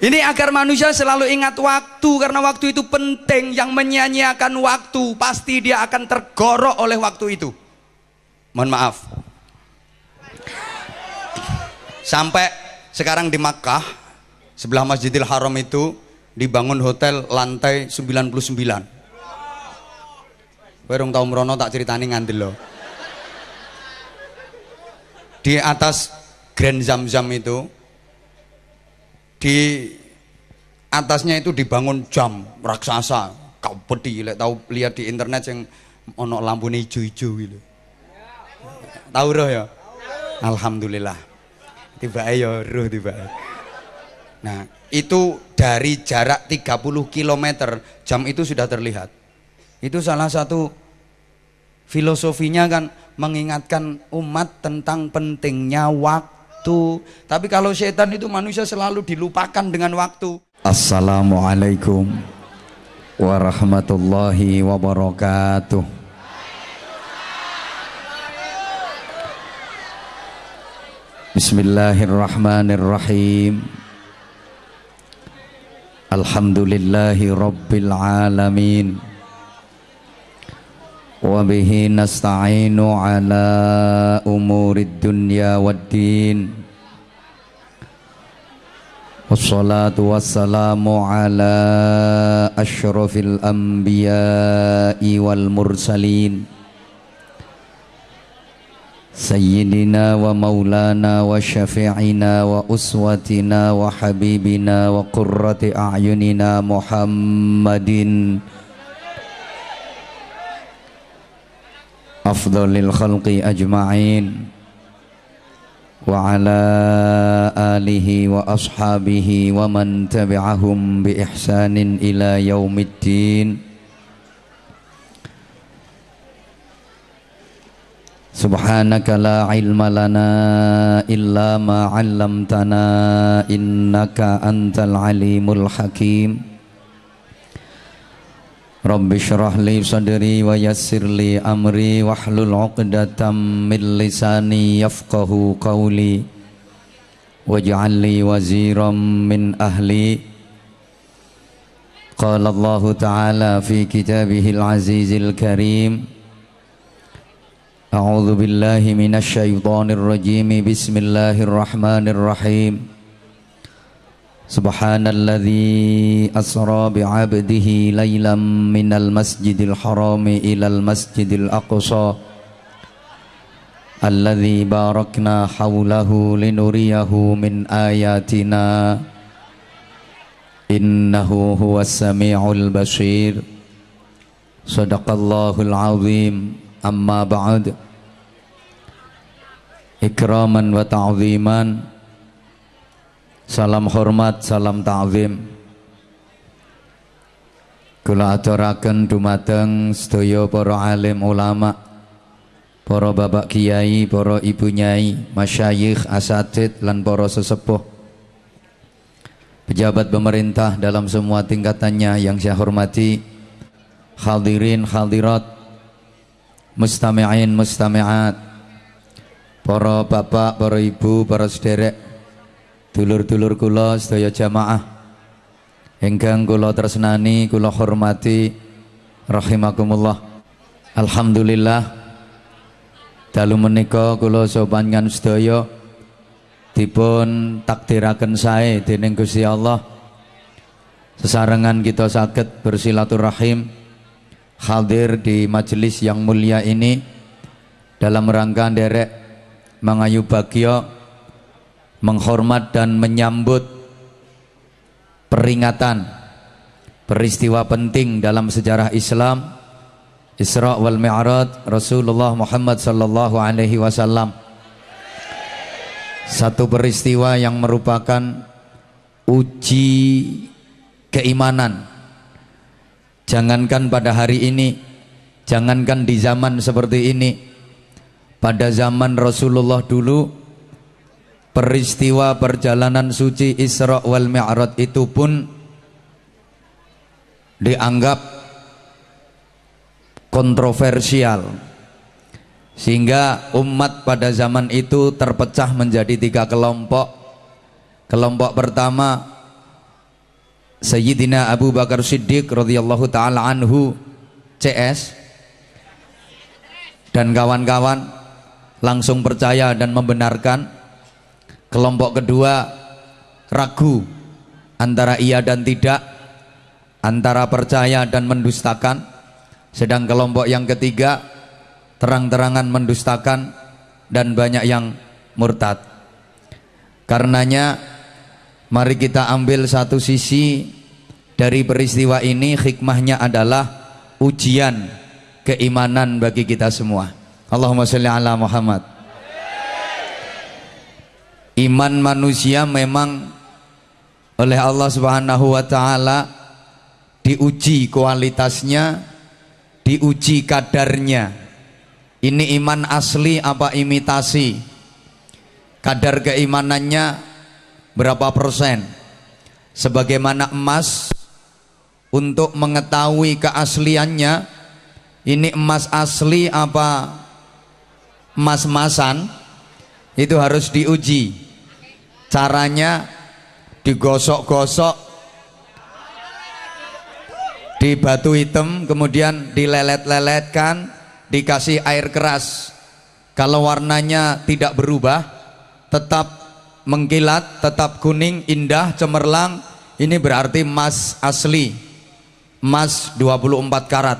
Ini agar manusia selalu ingat waktu karena waktu itu penting. Yang menyia-nyiakan waktu pasti dia akan tergorok oleh waktu itu. Mohon maaf. Sampai sekarang di Makkah sebelah Masjidil Haram itu dibangun hotel lantai 99. Kowe tahu merono tak ceritani ngandel loh. Di atas Grand Zam-Zam itu di atasnya itu dibangun jam raksasa kau pedih, lihat tahu lihat di internet yang ono lampu hijau-hijau gitu tahu roh ya alhamdulillah tiba ayo iya, roh tiba nah itu dari jarak 30 km jam itu sudah terlihat itu salah satu filosofinya kan mengingatkan umat tentang pentingnya waktu waktu. Tapi kalau setan itu manusia selalu dilupakan dengan waktu. Assalamualaikum warahmatullahi wabarakatuh. Bismillahirrahmanirrahim. Alhamdulillahi rabbil alamin. وبه نستعين على أمور الدنيا والدين والصلاة والسلام على أشرف الأنبياء والمرسلين سيدنا ومولانا وشفيعنا وأسوتنا وحبيبنا وقرة أعيننا محمد أفضل الخلق أجمعين وعلى آله وأصحابه ومن تبعهم بإحسان إلى يوم الدين سبحانك لا علم لنا إلا ما علمتنا إنك أنت العليم الحكيم Rabbi syrah li amri wahlu 'uqdatam min lisani yafqahu qawli waj'al li waziran min ahli Qala Allah Ta'ala fi kitabihil azizil karim A'udzu billahi minasy syaithanir rajim Bismillahirrahmanirrahim سبحان الذي أسرى بعبده ليلا من المسجد الحرام إلى المسجد الأقصى الذي باركنا حوله لنريه من آياتنا إنه هو السميع البشير صدق الله العظيم أما بعد إكراما وتعظيما Salam hormat, salam ta'zim. Kula aturaken dumateng sedaya para alim ulama, para bapak kiai, para ibu nyai, masyayikh, asatid lan para sesepuh. Pejabat pemerintah dalam semua tingkatannya yang saya hormati, khaldirin, khaldirat, mustami'in mustami'at, para bapak, para ibu, para sederek, dulur-dulur kula sedaya jamaah ingkang kula tresnani kula hormati rahimakumullah alhamdulillah dalu menika kula kan sedaya dipun takdiraken sae dening Gusti Allah sesarengan kita saged bersilaturahim hadir di majelis yang mulia ini dalam rangka derek mangayu bagio menghormat dan menyambut peringatan peristiwa penting dalam sejarah Islam Isra wal Mi'raj Rasulullah Muhammad sallallahu alaihi wasallam satu peristiwa yang merupakan uji keimanan jangankan pada hari ini jangankan di zaman seperti ini pada zaman Rasulullah dulu peristiwa perjalanan suci Isra wal Mi'raj itu pun dianggap kontroversial sehingga umat pada zaman itu terpecah menjadi tiga kelompok kelompok pertama Sayyidina Abu Bakar Siddiq radhiyallahu taala anhu CS dan kawan-kawan langsung percaya dan membenarkan kelompok kedua ragu antara iya dan tidak antara percaya dan mendustakan sedang kelompok yang ketiga terang-terangan mendustakan dan banyak yang murtad karenanya mari kita ambil satu sisi dari peristiwa ini hikmahnya adalah ujian keimanan bagi kita semua Allahumma salli ala Muhammad iman manusia memang oleh Allah Subhanahu wa taala diuji kualitasnya, diuji kadarnya. Ini iman asli apa imitasi? Kadar keimanannya berapa persen? Sebagaimana emas untuk mengetahui keasliannya ini emas asli apa emas-masan itu harus diuji caranya digosok-gosok di batu hitam kemudian dilelet-leletkan dikasih air keras kalau warnanya tidak berubah tetap mengkilat tetap kuning indah cemerlang ini berarti emas asli emas 24 karat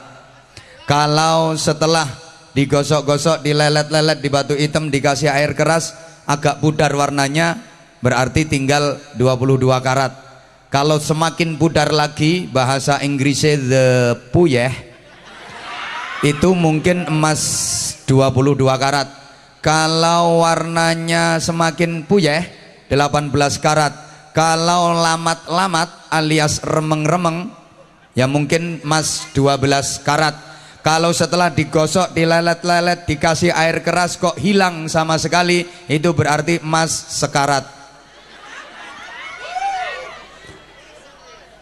kalau setelah digosok-gosok dilelet-lelet di batu hitam dikasih air keras agak pudar warnanya berarti tinggal 22 karat kalau semakin pudar lagi bahasa Inggrisnya the puyeh itu mungkin emas 22 karat kalau warnanya semakin puyeh 18 karat kalau lamat-lamat alias remeng-remeng ya mungkin emas 12 karat kalau setelah digosok, dilelet-lelet, dikasih air keras kok hilang sama sekali itu berarti emas sekarat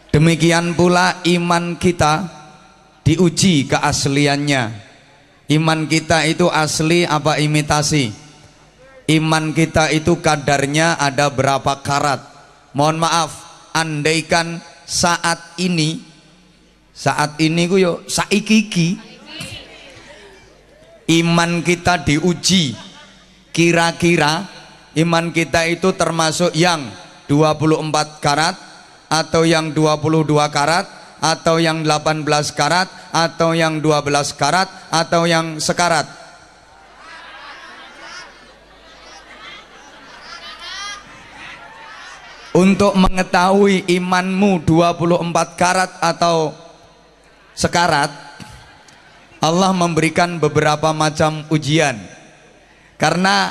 Demikian pula iman kita diuji keasliannya. Iman kita itu asli apa imitasi? Iman kita itu kadarnya ada berapa karat? Mohon maaf, andaikan saat ini saat ini ku yo saikiki iman kita diuji kira-kira iman kita itu termasuk yang 24 karat atau yang 22 karat atau yang 18 karat atau yang 12 karat atau yang sekarat untuk mengetahui imanmu 24 karat atau sekarat Allah memberikan beberapa macam ujian karena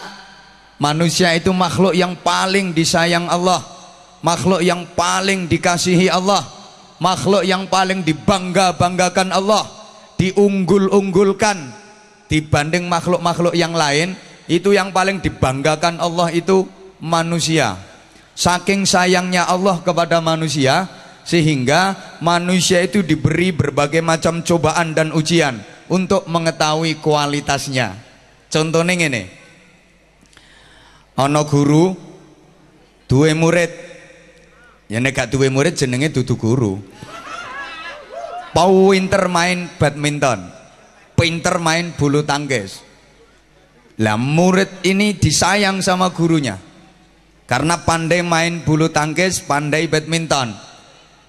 manusia itu makhluk yang paling disayang Allah makhluk yang paling dikasihi Allah makhluk yang paling dibangga-banggakan Allah diunggul-unggulkan dibanding makhluk-makhluk yang lain itu yang paling dibanggakan Allah itu manusia saking sayangnya Allah kepada manusia sehingga manusia itu diberi berbagai macam cobaan dan ujian untuk mengetahui kualitasnya contohnya ini ono guru dua murid ya nek gak duwe murid jenenge dudu guru pinter main badminton pinter main bulu tangkis lah murid ini disayang sama gurunya karena pandai main bulu tangkis pandai badminton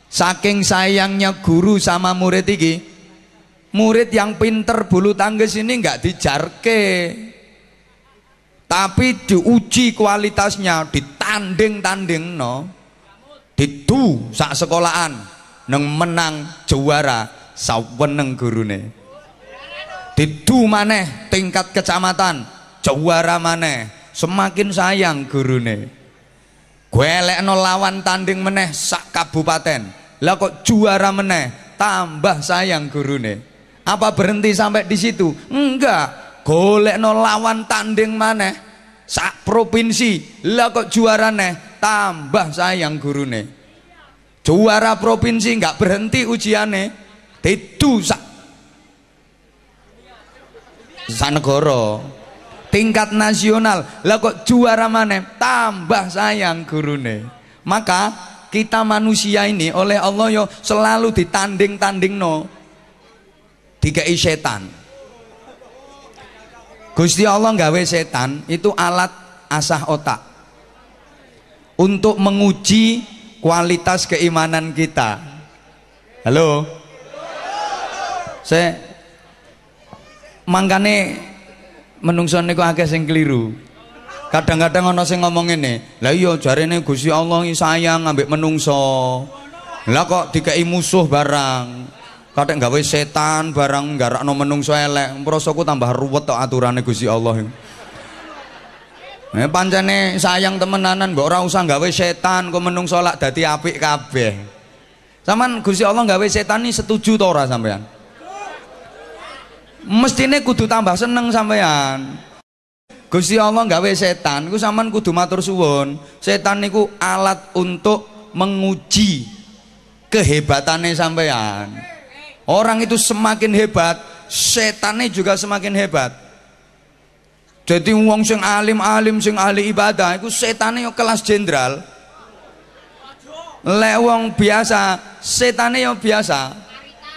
saking sayangnya guru sama murid ini murid yang pinter bulu tangkis ini nggak dijarke tapi diuji kualitasnya ditanding-tanding no didu sak sekolahan neng menang juara saweneng gurune didu maneh tingkat kecamatan juara maneh semakin sayang gurune no lawan tanding meneh sak kabupaten lah kok juara meneh tambah sayang gurune apa berhenti sampai di situ enggak no lawan tanding maneh sak provinsi lah kok juara neh tambah sayang gurune juara provinsi nggak berhenti ujiannya itu sak sanegoro tingkat nasional lah kok juara mana tambah sayang gurune maka kita manusia ini oleh Allah yo selalu ditanding-tanding no tiga setan Gusti Allah nggak setan itu alat asah otak untuk menguji kualitas keimanan kita. Halo. Saya mangkane menungso niku akeh sing keliru. Kadang-kadang ana sing ngomong ini, "Lah iya jarene gusi Allah sayang ngambil menungso." Lah kok dikei musuh barang. Kadang gawe setan barang garakno menungso elek, Prosoku tambah ruwet tok aturane gusi Allah. ini. Eh pancene sayang temenanan mbok ora usah gawe setan kok menung solak dadi apik kabeh. Saman Gusti Allah gawe setan ini setuju to ora sampean? Mestine kudu tambah seneng sampean. Gusti Allah gawe setan iku sampean kudu matur suwun. Setan niku alat untuk menguji kehebatannya sampean. Orang itu semakin hebat, setannya juga semakin hebat. Jadi wong sing alim-alim sing ahli ibadah ikut setane yo kelas jenderal. Lek wong biasa, setane yo biasa.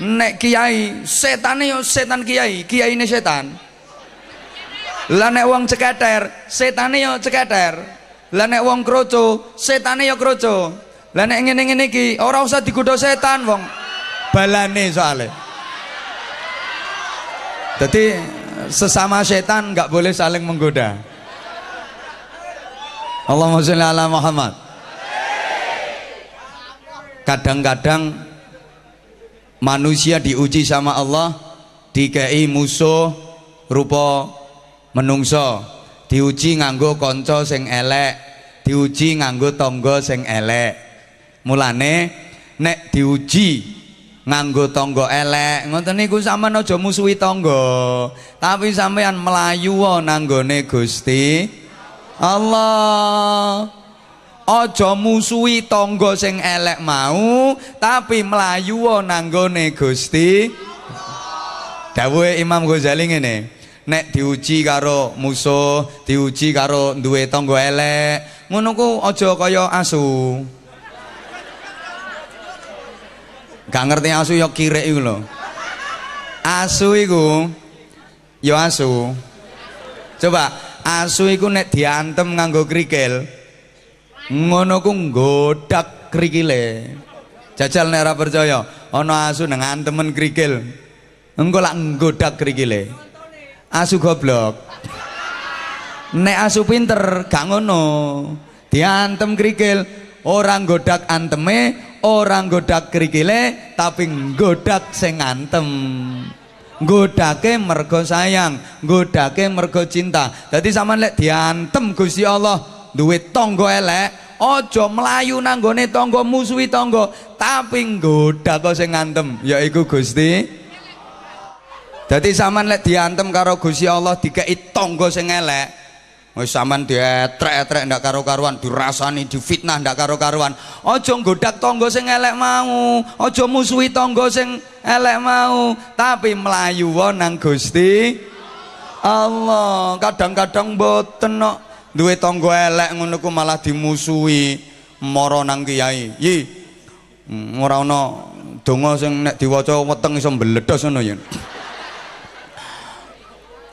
Nek kiai, setane yo setan kiai, kiai ini setan. Lah nek wong ceketer, setane yo ceketer. Lah nek wong kroco, setane yo kroco. Lah nek ngene-ngene iki ora usah digodho setan wong. Balane soalnya. Jadi sesama setan nggak boleh saling menggoda Allahumma sholli ala Muhammad kadang-kadang manusia diuji sama Allah dikei musuh rupa menungso diuji nganggo konco sing elek diuji nganggo tonggo sing elek mulane nek diuji nganggo tonggo elek ngoten niku sampean aja musuhi tonggo tapi sampean melayu nanggone Gusti Allah aja musuhi tonggo sing elek mau tapi melayu nanggone Gusti dawuhe Imam Ghazali ngene nek diuji karo musuh diuji karo duwe tonggo elek ngono ku aja kaya asu gak ngerti asu yok ya kirek iku lho asu iku yo ya asu coba asu iku nek diantem nganggo krikil ngono ku nggodak krikile jajal nek ora percaya ana asu nang antemen krikil engko lak nggodak krikile asu goblok nek asu pinter gak ngono diantem krikil orang godak anteme orang godak kerikile tapi godak sing antem godake mergo sayang godake mergo cinta jadi sama lek diantem Gusti Allah duit tonggo elek ojo melayu nanggone tonggo musuhi tonggo tapi godak kok sing ya yaiku Gusti Jadi sampean lek diantem karo Gusti Allah dikeki tonggo sing elek, Wis sampean dietrek-etrek ndak karo-karuan, dirasani difitnah ndak karo-karuan. Aja nggodak tangga sing elek mau, aja musuhi tangga sing elek mau, tapi mlayu nang Gusti Allah. Kadang-kadang mboten kok duwe tangga elek ngono ku malah dimusuhi Moro nang kiai. Yi. Ora ana donga sing nek diwaca weteng iso mbledos ngono ya.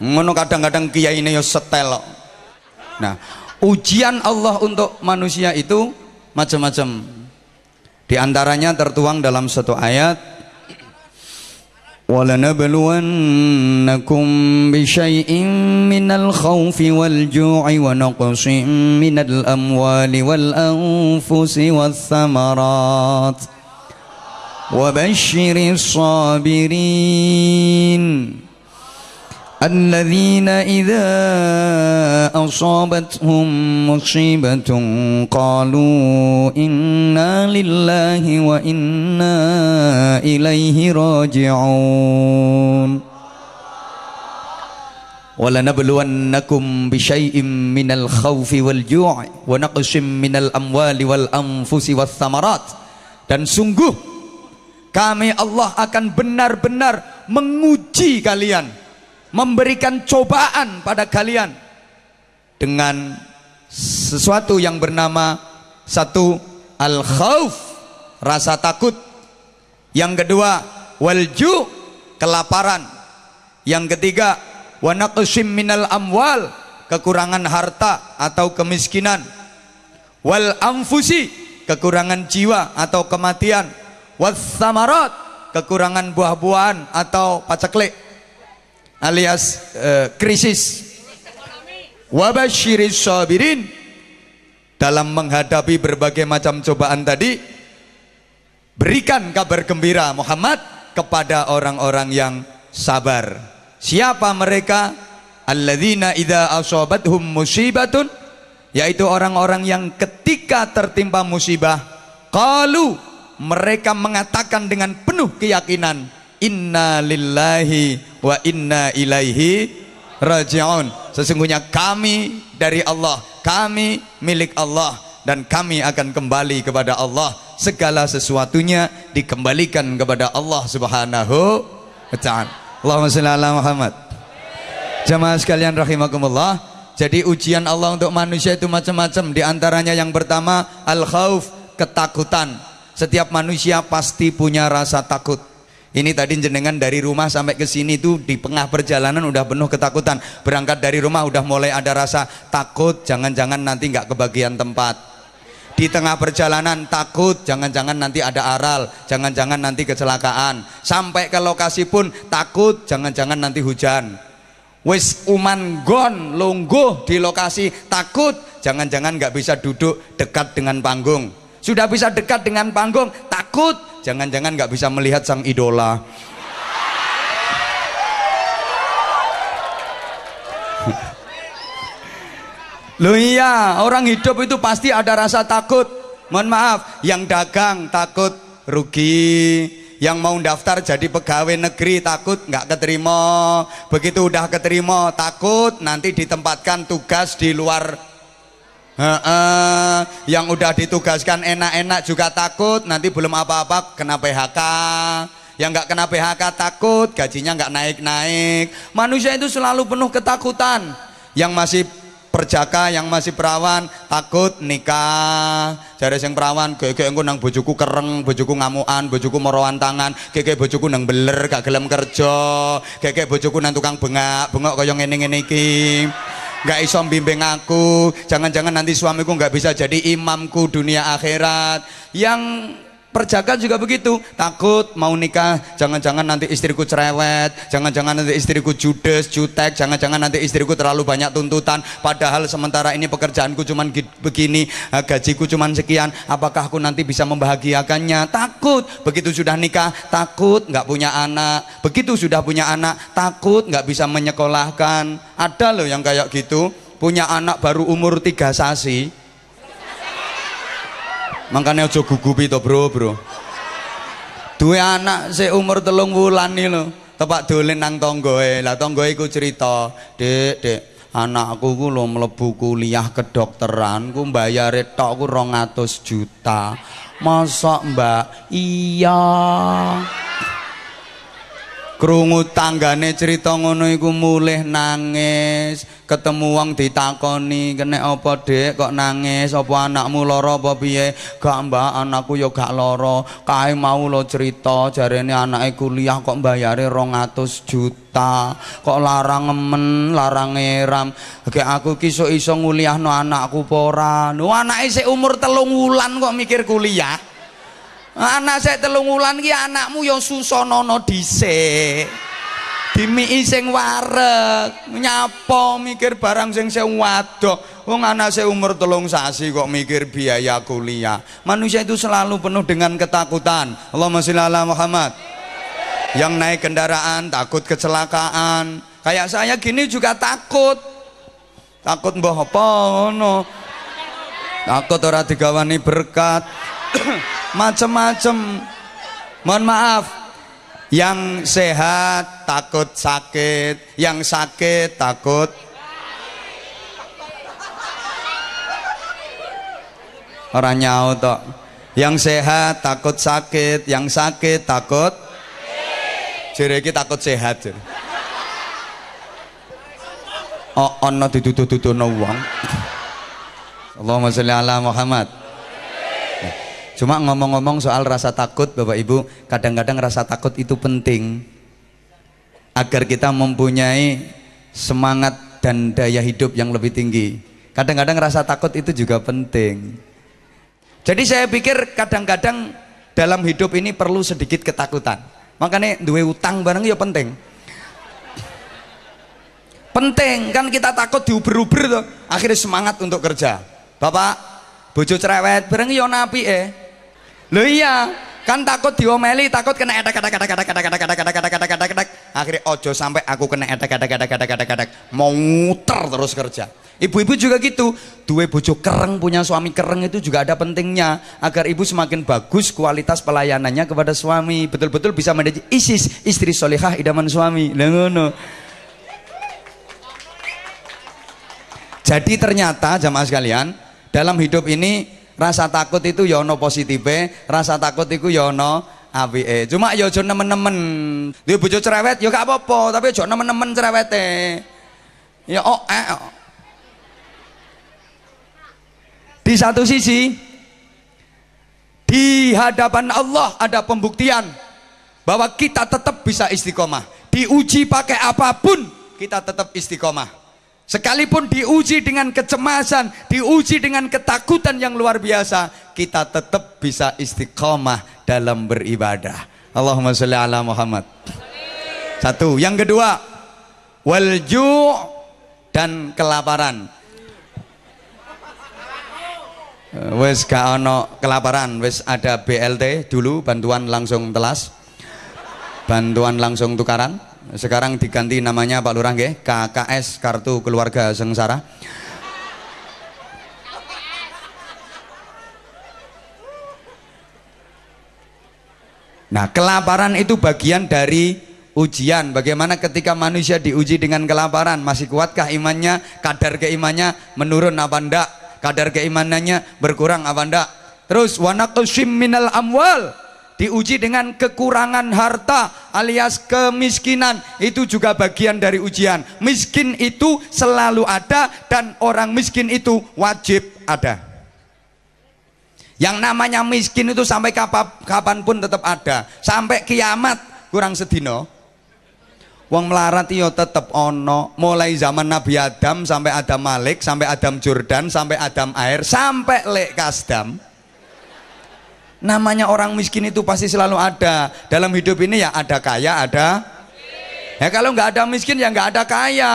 Ngono kadang-kadang kiyaine ya setel kok nah ujian Allah untuk manusia itu macam-macam di antaranya tertuang dalam satu ayat ولنبلونكم بشيء من الخوف والجوع ونقص من الأموال والأنفس والثمرات وبشر الصابرين الذين إذا أصابتهم مصيبة قالوا إنا لله وإنا إليه راجعون ولنبلونكم بشيء من الخوف والجوع ونقص من الأموال والأنفس والثمرات dan sungguh kami Allah akan benar-benar menguji kalian memberikan cobaan pada kalian dengan sesuatu yang bernama satu al khauf rasa takut yang kedua walju kelaparan yang ketiga wa minal amwal kekurangan harta atau kemiskinan wal amfusi kekurangan jiwa atau kematian was samarat kekurangan buah-buahan atau paceklik alias uh, krisis. Wabashiris sabirin dalam menghadapi berbagai macam cobaan tadi berikan kabar gembira Muhammad kepada orang-orang yang sabar. Siapa mereka? Alladzina idza asabathum musibatun yaitu orang-orang yang ketika tertimpa musibah qalu mereka mengatakan dengan penuh keyakinan inna lillahi wa inna ilaihi raji'un sesungguhnya kami dari Allah kami milik Allah dan kami akan kembali kepada Allah segala sesuatunya dikembalikan kepada Allah subhanahu wa ta'ala Allahumma salli ala Muhammad jamaah sekalian rahimakumullah jadi ujian Allah untuk manusia itu macam-macam Di antaranya yang pertama al-khawf ketakutan setiap manusia pasti punya rasa takut ini tadi jenengan dari rumah sampai ke sini tuh di tengah perjalanan udah penuh ketakutan. Berangkat dari rumah udah mulai ada rasa takut jangan-jangan nanti nggak kebagian tempat. Di tengah perjalanan takut jangan-jangan nanti ada aral, jangan-jangan nanti kecelakaan. Sampai ke lokasi pun takut jangan-jangan nanti hujan. Wis uman gon lungguh di lokasi takut jangan-jangan nggak bisa duduk dekat dengan panggung. Sudah bisa dekat dengan panggung takut Jangan-jangan nggak bisa melihat sang idola. Loh iya, orang hidup itu pasti ada rasa takut. Mohon maaf, yang dagang takut rugi, yang mau daftar jadi pegawai negeri takut nggak keterima. Begitu udah keterima, takut nanti ditempatkan tugas di luar yang udah ditugaskan enak-enak juga takut nanti belum apa-apa kena PHK. Yang nggak kena PHK takut gajinya nggak naik-naik. Manusia itu selalu penuh ketakutan. Yang masih perjaka, yang masih perawan takut nikah. Jadi yang perawan kayak engko nang bojoku kereng, bojoku ngamuan bojoku morowan tangan, kayak bojoku nang beler gak gelem kerja, kayak bojoku nang tukang bengak, bengok koyong ngene-ngene iki nggak iso bimbing aku jangan-jangan nanti suamiku nggak bisa jadi imamku dunia akhirat yang Perjaka juga begitu, takut mau nikah, jangan-jangan nanti istriku cerewet, jangan-jangan nanti istriku judes, jutek, jangan-jangan nanti istriku terlalu banyak tuntutan, padahal sementara ini pekerjaanku cuman begini, eh, gajiku cuman sekian, apakah aku nanti bisa membahagiakannya? Takut, begitu sudah nikah, takut nggak punya anak, begitu sudah punya anak, takut nggak bisa menyekolahkan. Ada loh yang kayak gitu, punya anak baru umur tiga sasi, Makanya aja gugupi to, Bro, Bro. Duwe anak seumur umur telung wulan iki lo, tepak dolen nang tanggae. Lah tanggae iku cerita, dek dek anakku ku lo melebu kuliah kedokteran, ku mbayare tok ku 200 juta." masak Mbak? Iya. Krungu tanggane cerita ngono iku mulih nangis ketemu wong ditakoni kene apa kok nangis apa anakmu lara apa piye gak mbak anakku ya gak lara kae mau lo cerita jarene anake kuliah kok mbayare 200 juta kok larang ngemen larang ngeram Oke aku ki iso nguliahno anakku apa ora no anake sik umur telung wulan kok mikir kuliah anak saya telung wulan ki anakmu yang susah nono dhisik dimiki sing warek, nyapo mikir barang sing sing wadok wong anak saya umur telung sasi kok mikir biaya kuliah manusia itu selalu penuh dengan ketakutan Allah masih ala Muhammad yang naik kendaraan takut kecelakaan kayak saya gini juga takut takut mbah apa ngono takut ora digawani berkat macem-macem mohon maaf yang sehat takut sakit yang sakit takut orang nyau tok yang sehat takut sakit yang sakit takut jere iki takut sehat jere oh ana tutu no wong Allahumma sholli ala Muhammad Cuma ngomong-ngomong soal rasa takut Bapak Ibu, kadang-kadang rasa takut itu penting agar kita mempunyai semangat dan daya hidup yang lebih tinggi. Kadang-kadang rasa takut itu juga penting. Jadi saya pikir kadang-kadang dalam hidup ini perlu sedikit ketakutan. Makanya duwe utang bareng ya penting. penting kan kita takut diuber-uber tuh. Akhirnya semangat untuk kerja. Bapak, bojo cerewet bareng ya napi eh. Loh iya, kan takut diomeli, takut kena etek etek etek etek etek etek etek etek etek etek etek etek. Akhirnya ojo sampai aku kena etek etek etek etek etek etek. Mau muter terus kerja. Ibu-ibu juga gitu, dua bojo kereng punya suami kereng itu juga ada pentingnya agar ibu semakin bagus kualitas pelayanannya kepada suami, betul-betul bisa menjadi ISIS istri solehah idaman suami. ngono. Jadi ternyata jamaah sekalian, dalam hidup ini Rasa takut itu yono ono positife, rasa takut itu ya ono apike. Ya Cuma ya aja nemen-nemen. Duwe bojo cerewet ya gak apa-apa, tapi aja nemen-nemen cerewete. Ya oh, eh, oh. Di satu sisi di hadapan Allah ada pembuktian bahwa kita tetap bisa istiqomah. Diuji pakai apapun kita tetap istiqomah. Sekalipun diuji dengan kecemasan, diuji dengan ketakutan yang luar biasa, kita tetap bisa istiqomah dalam beribadah. Allahumma sholli ala Muhammad. Satu, yang kedua, walju dan kelaparan. Wes gak ono kelaparan, wes ada BLT dulu bantuan langsung telas. Bantuan langsung tukaran sekarang diganti namanya Pak Lurah nggih, KKS Kartu Keluarga Sengsara. Nah, kelaparan itu bagian dari ujian. Bagaimana ketika manusia diuji dengan kelaparan, masih kuatkah imannya? Kadar keimannya menurun apa ndak? Kadar keimanannya berkurang apa ndak? Terus wanaqsim minal amwal diuji dengan kekurangan harta alias kemiskinan itu juga bagian dari ujian miskin itu selalu ada dan orang miskin itu wajib ada yang namanya miskin itu sampai kapanpun tetap ada sampai kiamat kurang sedino Wong melarat yo ya tetap ono mulai zaman Nabi Adam sampai Adam Malik sampai Adam Jordan sampai Adam Air sampai Lek Kasdam namanya orang miskin itu pasti selalu ada dalam hidup ini ya ada kaya ada ya kalau nggak ada miskin ya nggak ada kaya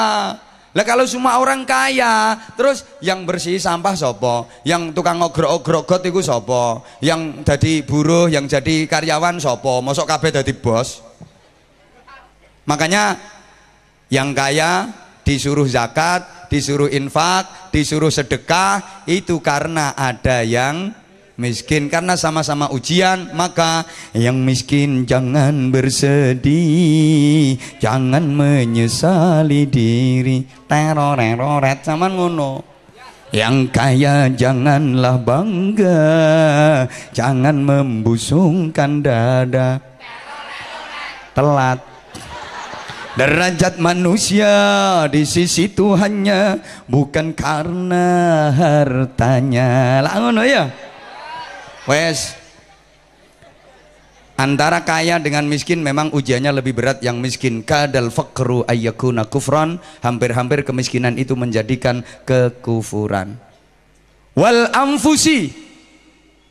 lah kalau semua orang kaya, terus yang bersih sampah sopo, yang tukang ogrok got itu sopo, yang jadi buruh, yang jadi karyawan sopo, masuk kabe jadi bos. Makanya yang kaya disuruh zakat, disuruh infak, disuruh sedekah itu karena ada yang miskin karena sama-sama ujian maka yang miskin jangan bersedih jangan menyesali diri teror teroret sama ngono yang kaya janganlah bangga jangan membusungkan dada telat Derajat manusia di sisi Tuhannya bukan karena hartanya. Lah ngono ya wes antara kaya dengan miskin memang ujiannya lebih berat yang miskin kadal fakru ayyakuna kufron hampir-hampir kemiskinan itu menjadikan kekufuran wal amfusi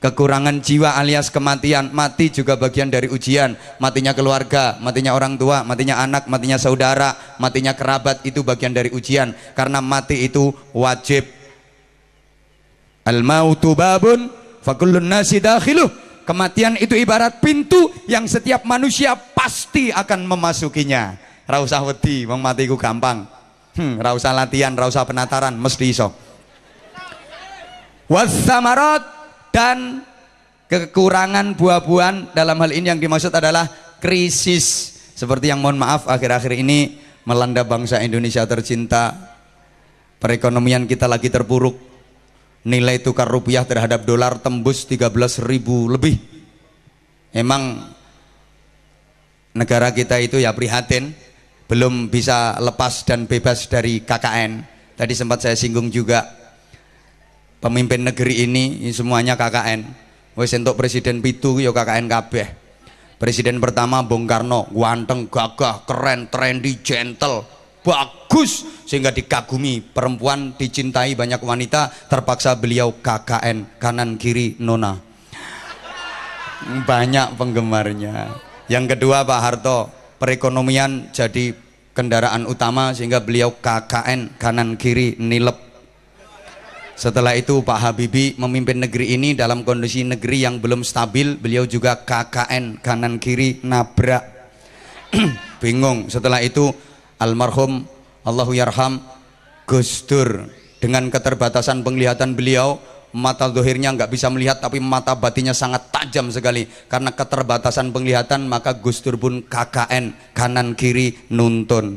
kekurangan jiwa alias kematian mati juga bagian dari ujian matinya keluarga, matinya orang tua matinya anak, matinya saudara matinya kerabat itu bagian dari ujian karena mati itu wajib al mautu babun Fakulun nasi dakhiluh. Kematian itu ibarat pintu yang setiap manusia pasti akan memasukinya. Rausah wedi, wong matiku gampang. Hmm, rausah latihan, rausah penataran, mesti iso. Wasamarat dan kekurangan buah-buahan dalam hal ini yang dimaksud adalah krisis seperti yang mohon maaf akhir-akhir ini melanda bangsa Indonesia tercinta perekonomian kita lagi terpuruk nilai tukar rupiah terhadap dolar tembus 13.000 lebih emang negara kita itu ya prihatin belum bisa lepas dan bebas dari KKN tadi sempat saya singgung juga pemimpin negeri ini semuanya KKN wes untuk presiden pitu yo KKN kabeh presiden pertama Bung Karno ganteng gagah keren trendy gentle bagus sehingga dikagumi perempuan dicintai banyak wanita terpaksa beliau KKN kanan kiri nona banyak penggemarnya yang kedua Pak Harto perekonomian jadi kendaraan utama sehingga beliau KKN kanan kiri nilep setelah itu Pak Habibie memimpin negeri ini dalam kondisi negeri yang belum stabil beliau juga KKN kanan kiri nabrak bingung setelah itu almarhum Allahu yarham Gus Dur dengan keterbatasan penglihatan beliau mata dohirnya nggak bisa melihat tapi mata batinnya sangat tajam sekali karena keterbatasan penglihatan maka Gus Dur pun KKN kanan kiri nuntun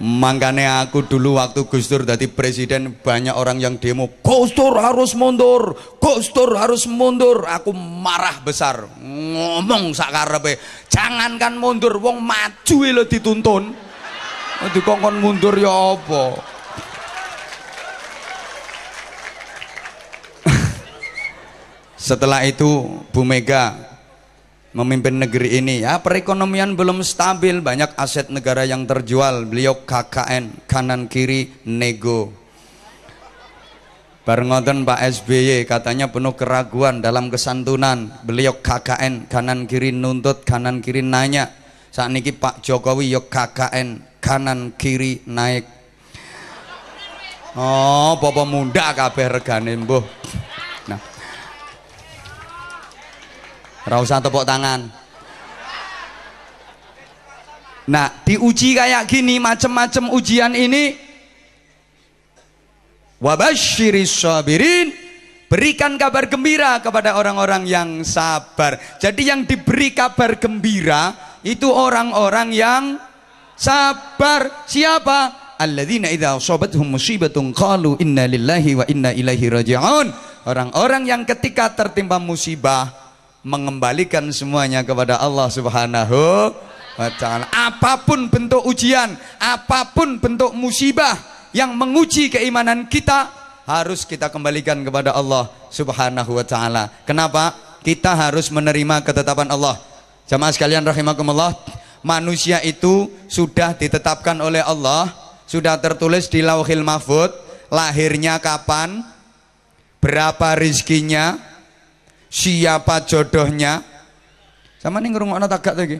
Mangkane aku dulu waktu Gus Dur jadi presiden banyak orang yang demo, Gus Dur harus mundur, Gus Dur harus mundur. Aku marah besar, ngomong sakarepe, jangankan mundur, wong maju e lo dituntun. kongkon mundur ya apa? Setelah itu Bu Mega memimpin negeri ini ya perekonomian belum stabil banyak aset negara yang terjual beliau KKN kanan kiri nego barengoten Pak SBY katanya penuh keraguan dalam kesantunan beliau KKN kanan kiri nuntut kanan kiri nanya saat niki Pak Jokowi yuk KKN kanan kiri naik oh bapak muda kabeh regane mbuh Rauh usah tepuk tangan. Nah, diuji kayak gini macam-macam ujian ini wabasyiris sabirin berikan kabar gembira kepada orang-orang yang sabar. Jadi yang diberi kabar gembira itu orang-orang yang sabar. Siapa? Alladzina idha asabatuhum musibatun qalu inna lillahi wa inna ilaihi raji'un. Orang-orang yang ketika tertimpa musibah mengembalikan semuanya kepada Allah Subhanahu wa taala. Apapun bentuk ujian, apapun bentuk musibah yang menguji keimanan kita harus kita kembalikan kepada Allah Subhanahu wa taala. Kenapa? Kita harus menerima ketetapan Allah. Jamaah sekalian rahimakumullah, manusia itu sudah ditetapkan oleh Allah, sudah tertulis di Lauhil Mahfud lahirnya kapan, berapa rizkinya, siapa jodohnya sama nih anak tagak lagi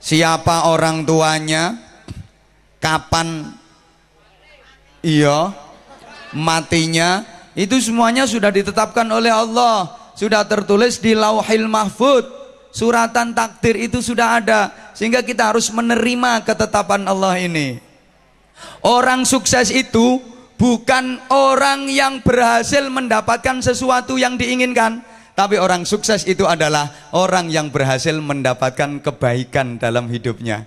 siapa orang tuanya kapan iya matinya itu semuanya sudah ditetapkan oleh Allah sudah tertulis di lauhil mahfud suratan takdir itu sudah ada sehingga kita harus menerima ketetapan Allah ini orang sukses itu bukan orang yang berhasil mendapatkan sesuatu yang diinginkan tapi orang sukses itu adalah orang yang berhasil mendapatkan kebaikan dalam hidupnya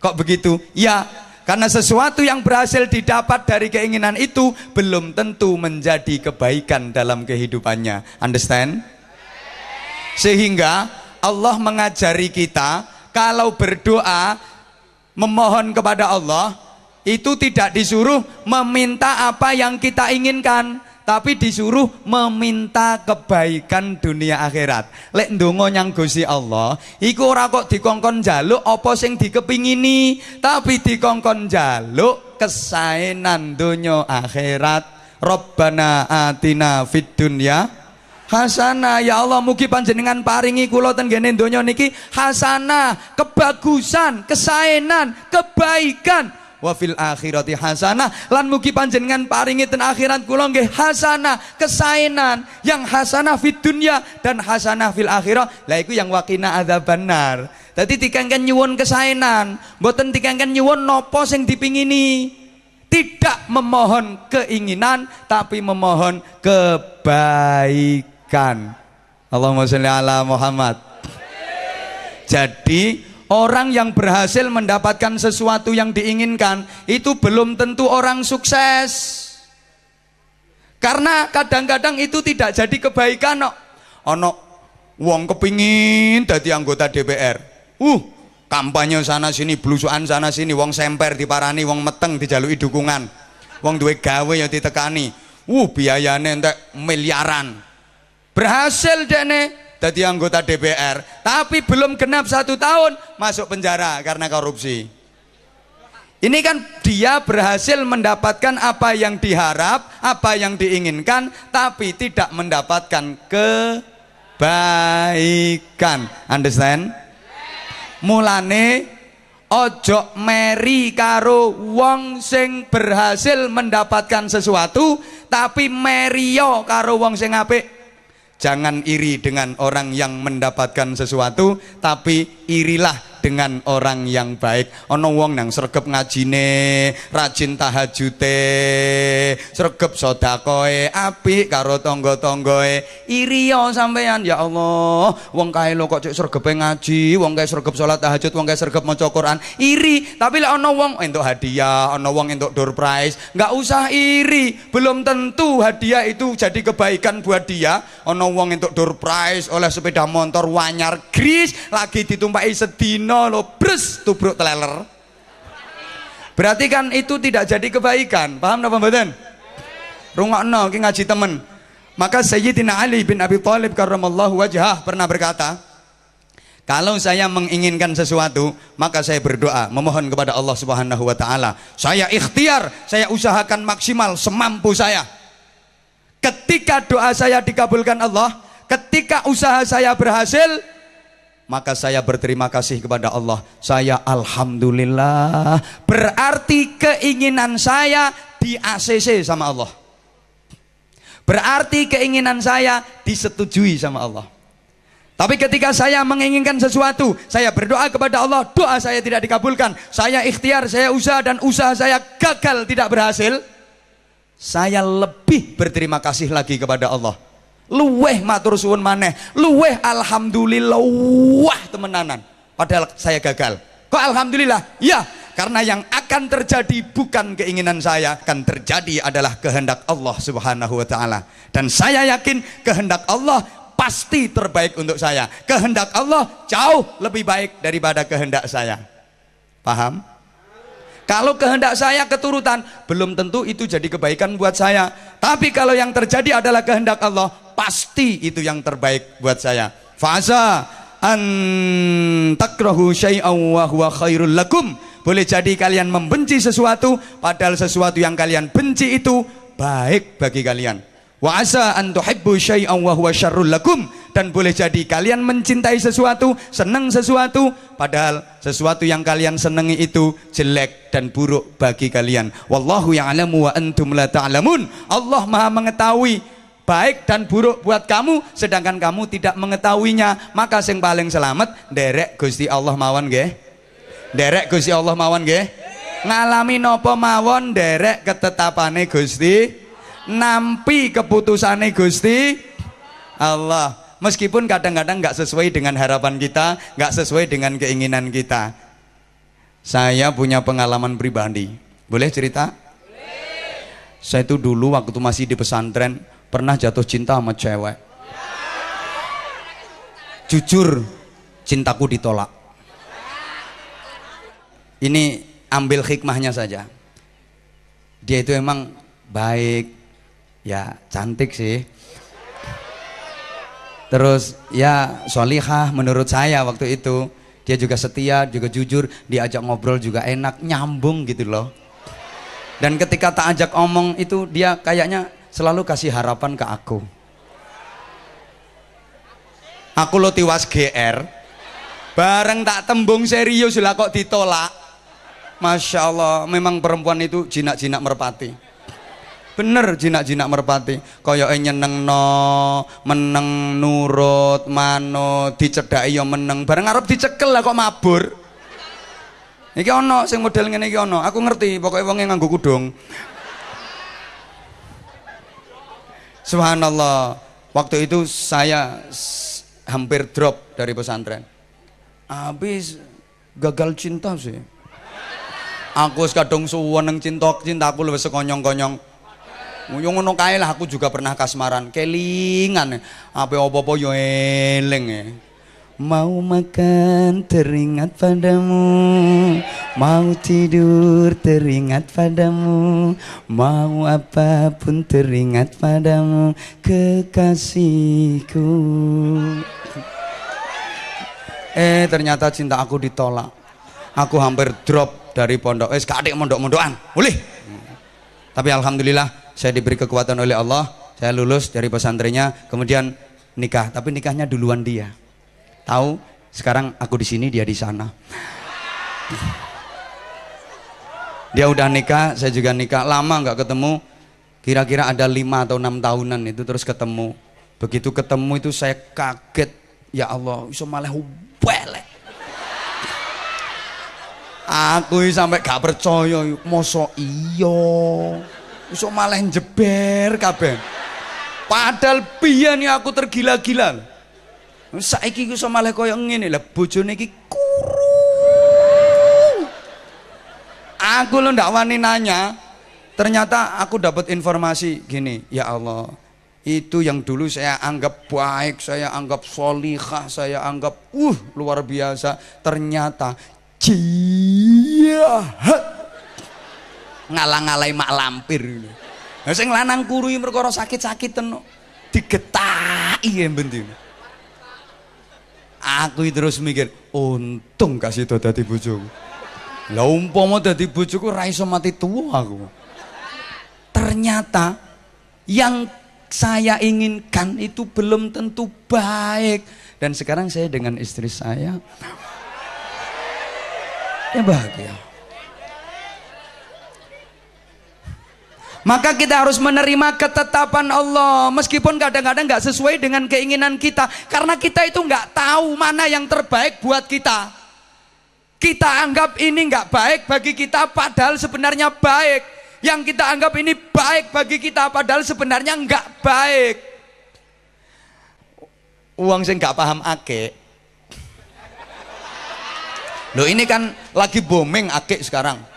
kok begitu? ya karena sesuatu yang berhasil didapat dari keinginan itu belum tentu menjadi kebaikan dalam kehidupannya. Understand? Sehingga Allah mengajari kita kalau berdoa memohon kepada Allah itu tidak disuruh meminta apa yang kita inginkan tapi disuruh meminta kebaikan dunia akhirat lek ndonga nyang Gusti Allah iku ora kok dikongkon jaluk apa sing dikepingini tapi dikongkon jaluk kesaenan donya akhirat Rabbana atina fid dunya Hasana ya Allah mugi panjenengan paringi kula tenggene donya niki hasana kebagusan kesaenan kebaikan wa fil akhirati hasanah lan mugi panjenengan paringi ten akhirat kula nggih hasanah kesaenan yang hasanah fid dunya dan hasanah fil akhirah lah iku yang waqina nar dadi dikangken nyuwun kesaenan mboten dikangken nyuwun napa sing dipingini tidak memohon keinginan tapi memohon kebaikan Allahumma sholli ala Muhammad jadi orang yang berhasil mendapatkan sesuatu yang diinginkan itu belum tentu orang sukses karena kadang-kadang itu tidak jadi kebaikan no. ono oh, wong kepingin jadi anggota DPR uh kampanye sana sini blusuan sana sini wong semper diparani wong meteng dijalui dukungan wong duwe gawe yang ditekani uh biayanya entek miliaran berhasil dene jadi anggota DPR tapi belum genap satu tahun masuk penjara karena korupsi ini kan dia berhasil mendapatkan apa yang diharap apa yang diinginkan tapi tidak mendapatkan kebaikan understand? mulane ojok meri karo wong sing berhasil mendapatkan sesuatu tapi Merio karo wong sing apik Jangan iri dengan orang yang mendapatkan sesuatu, tapi irilah dengan orang yang baik ono wong nang sregep ngajine rajin tahajute sregep sodakoe api karo tangga Iri, iriya sampeyan ya Allah wong kae lo kok cek ngaji wong kae sergep sholat tahajud wong kae sergep maca Quran iri tapi lek ono wong entuk hadiah ono wong entuk door prize nggak usah iri belum tentu hadiah itu jadi kebaikan buat dia ono wong entuk door prize oleh sepeda motor wanyar gris lagi ditumpah numpai sedino lo bres tubruk teler berarti kan itu tidak jadi kebaikan paham apa mboten no, kita ngaji temen maka Sayyidina Ali bin Abi Thalib karamallahu wajah pernah berkata kalau saya menginginkan sesuatu, maka saya berdoa, memohon kepada Allah Subhanahu wa taala. Saya ikhtiar, saya usahakan maksimal semampu saya. Ketika doa saya dikabulkan Allah, ketika usaha saya berhasil, maka saya berterima kasih kepada Allah. Saya alhamdulillah. Berarti keinginan saya di ACC sama Allah. Berarti keinginan saya disetujui sama Allah. Tapi ketika saya menginginkan sesuatu, saya berdoa kepada Allah, doa saya tidak dikabulkan. Saya ikhtiar, saya usaha dan usaha saya gagal tidak berhasil. Saya lebih berterima kasih lagi kepada Allah luweh matur suwun maneh luweh alhamdulillah temenanan padahal saya gagal kok alhamdulillah ya karena yang akan terjadi bukan keinginan saya akan terjadi adalah kehendak Allah subhanahu wa ta'ala dan saya yakin kehendak Allah pasti terbaik untuk saya kehendak Allah jauh lebih baik daripada kehendak saya paham? Kalau kehendak saya keturutan, belum tentu itu jadi kebaikan buat saya. Tapi kalau yang terjadi adalah kehendak Allah, pasti itu yang terbaik buat saya fasa antakrohu syai'aw wa huwa khairul lakum boleh jadi kalian membenci sesuatu padahal sesuatu yang kalian benci itu baik bagi kalian wa asa an tuhibbu syai'aw wa huwa syarrul lakum dan boleh jadi kalian mencintai sesuatu senang sesuatu padahal sesuatu yang kalian senangi itu jelek dan buruk bagi kalian wallahu ya'lamu wa antum la ta'lamun Allah Maha mengetahui baik dan buruk buat kamu sedangkan kamu tidak mengetahuinya maka sing paling selamat derek Gusti Allah mawon ge derek Gusti Allah mawon ge ngalami nopo mawon derek ketetapane Gusti nampi keputusane Gusti Allah meskipun kadang-kadang nggak -kadang sesuai dengan harapan kita nggak sesuai dengan keinginan kita saya punya pengalaman pribadi boleh cerita? saya itu dulu waktu masih di pesantren pernah jatuh cinta sama cewek jujur cintaku ditolak ini ambil hikmahnya saja dia itu emang baik ya cantik sih terus ya solihah menurut saya waktu itu dia juga setia juga jujur diajak ngobrol juga enak nyambung gitu loh dan ketika tak ajak omong itu dia kayaknya selalu kasih harapan ke aku aku lo tiwas GR bareng tak tembung serius lah kok ditolak Masya Allah memang perempuan itu jinak-jinak merpati bener jinak-jinak merpati kaya nyeneng no meneng nurut mano dicedai yo ya meneng bareng harap dicekel lah kok mabur ini ono sing model ini iki ono aku ngerti pokoknya wong nganggu kudung Subhanallah. Waktu itu saya hampir drop dari pesantren. Habis gagal cinta sih. Aku kadung suwon nang cintok cinta luwes konyong-konyong. Yo ya ngono kae lah aku juga pernah kasmaran, kelingan. Apa apa-apa yo ya eling. E. Mau makan teringat padamu Mau tidur teringat padamu Mau apapun teringat padamu Kekasihku Eh ternyata cinta aku ditolak Aku hampir drop dari pondok Eh sekadik mondok-mondokan Boleh Tapi Alhamdulillah saya diberi kekuatan oleh Allah Saya lulus dari pesantrennya Kemudian nikah Tapi nikahnya duluan dia Tahu? Sekarang aku di sini, dia di sana. Dia udah nikah, saya juga nikah. Lama nggak ketemu. Kira-kira ada lima atau enam tahunan itu terus ketemu. Begitu ketemu itu saya kaget. Ya Allah, iso malah welek. Aku sampai gak percaya, moso iyo, Iso malah jeber kabeh. Padahal pian aku tergila-gila. Saiki ku iso malah yang ngene lah bojone iki kurung. Aku lo ndak wani nanya. Ternyata aku dapat informasi gini, ya Allah. Itu yang dulu saya anggap baik, saya anggap solihah, saya anggap uh luar biasa. Ternyata jahat. ngalang alai mak lampir. saya ngelanang lanang kurui sakit sakit-sakiteno digetai yang penting. Aku terus mikir, untung kasih tuh dadi bojoku. Lah umpama dadi bojoku raih iso mati tua aku. Ternyata yang saya inginkan itu belum tentu baik dan sekarang saya dengan istri saya ya bahagia Maka kita harus menerima ketetapan Allah meskipun kadang-kadang nggak -kadang sesuai dengan keinginan kita karena kita itu nggak tahu mana yang terbaik buat kita. Kita anggap ini nggak baik bagi kita padahal sebenarnya baik. Yang kita anggap ini baik bagi kita padahal sebenarnya nggak baik. Uang sih nggak paham ake. Loh ini kan lagi booming ake sekarang.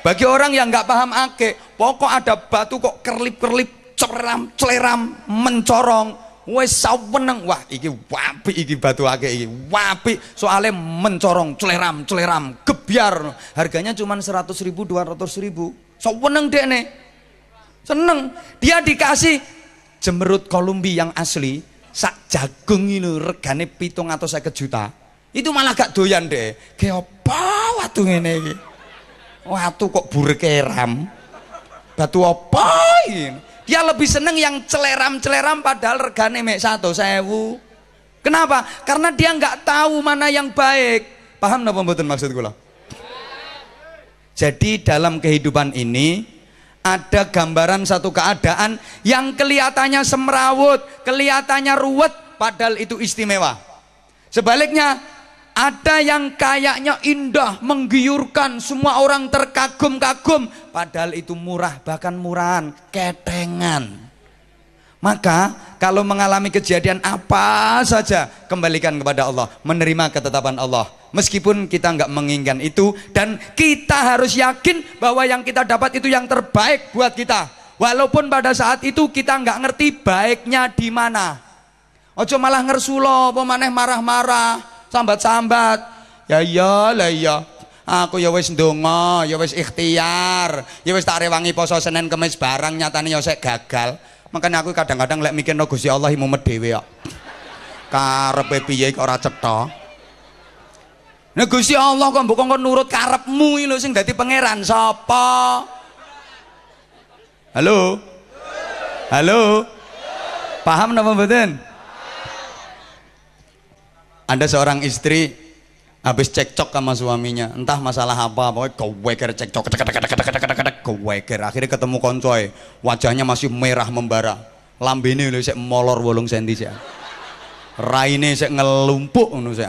Bagi orang yang nggak paham ake, pokok ada batu kok kerlip-kerlip, ceram, celeram, mencorong. Wes saweneng, wah iki wapi iki batu ake iki wapi soalnya mencorong, celeram, celeram, gebyar. Harganya cuma seratus ribu, dua ratus ribu. Saweneng deh nih, seneng. Dia dikasih jemerut Kolumbi yang asli, sak jagung ini regane pitung atau saya juta. Itu malah gak doyan deh. Kayak apa waktu ini? Watu oh, kok burkeram? Batu apa Dia lebih seneng yang celeram-celeram padahal regane mek satu sewu. Kenapa? Karena dia nggak tahu mana yang baik. Paham napa mboten maksud kula? Jadi dalam kehidupan ini ada gambaran satu keadaan yang kelihatannya semrawut, kelihatannya ruwet, padahal itu istimewa. Sebaliknya, ada yang kayaknya indah, menggiurkan, semua orang terkagum-kagum. Padahal itu murah, bahkan murahan, ketengan. Maka kalau mengalami kejadian apa saja, kembalikan kepada Allah. Menerima ketetapan Allah. Meskipun kita nggak menginginkan itu. Dan kita harus yakin bahwa yang kita dapat itu yang terbaik buat kita. Walaupun pada saat itu kita nggak ngerti baiknya di mana. Ojo malah ngersulo, pemaneh marah-marah sambat-sambat ya iya lah iya aku ya wis ndonga ya wis ikhtiar ya wis tak rewangi poso Senin Kamis barang nyatane ya sek gagal makanya aku kadang-kadang lek mikirno Gusti Allah Imu dhewe kok ya. karepe piye kok ora cetha Nah Gusti Allah kok mbok kon nurut karepmu iki lho sing dadi pangeran sapa Halo Halo Paham napa mboten ada seorang istri habis cekcok sama suaminya, entah masalah apa, pokoknya keweker cekcok, keweker. Akhirnya ketemu koncoy, wajahnya masih merah membara. Lambene lho sik molor wolong senti sik. Raine sik ngelumpuk ngono sik.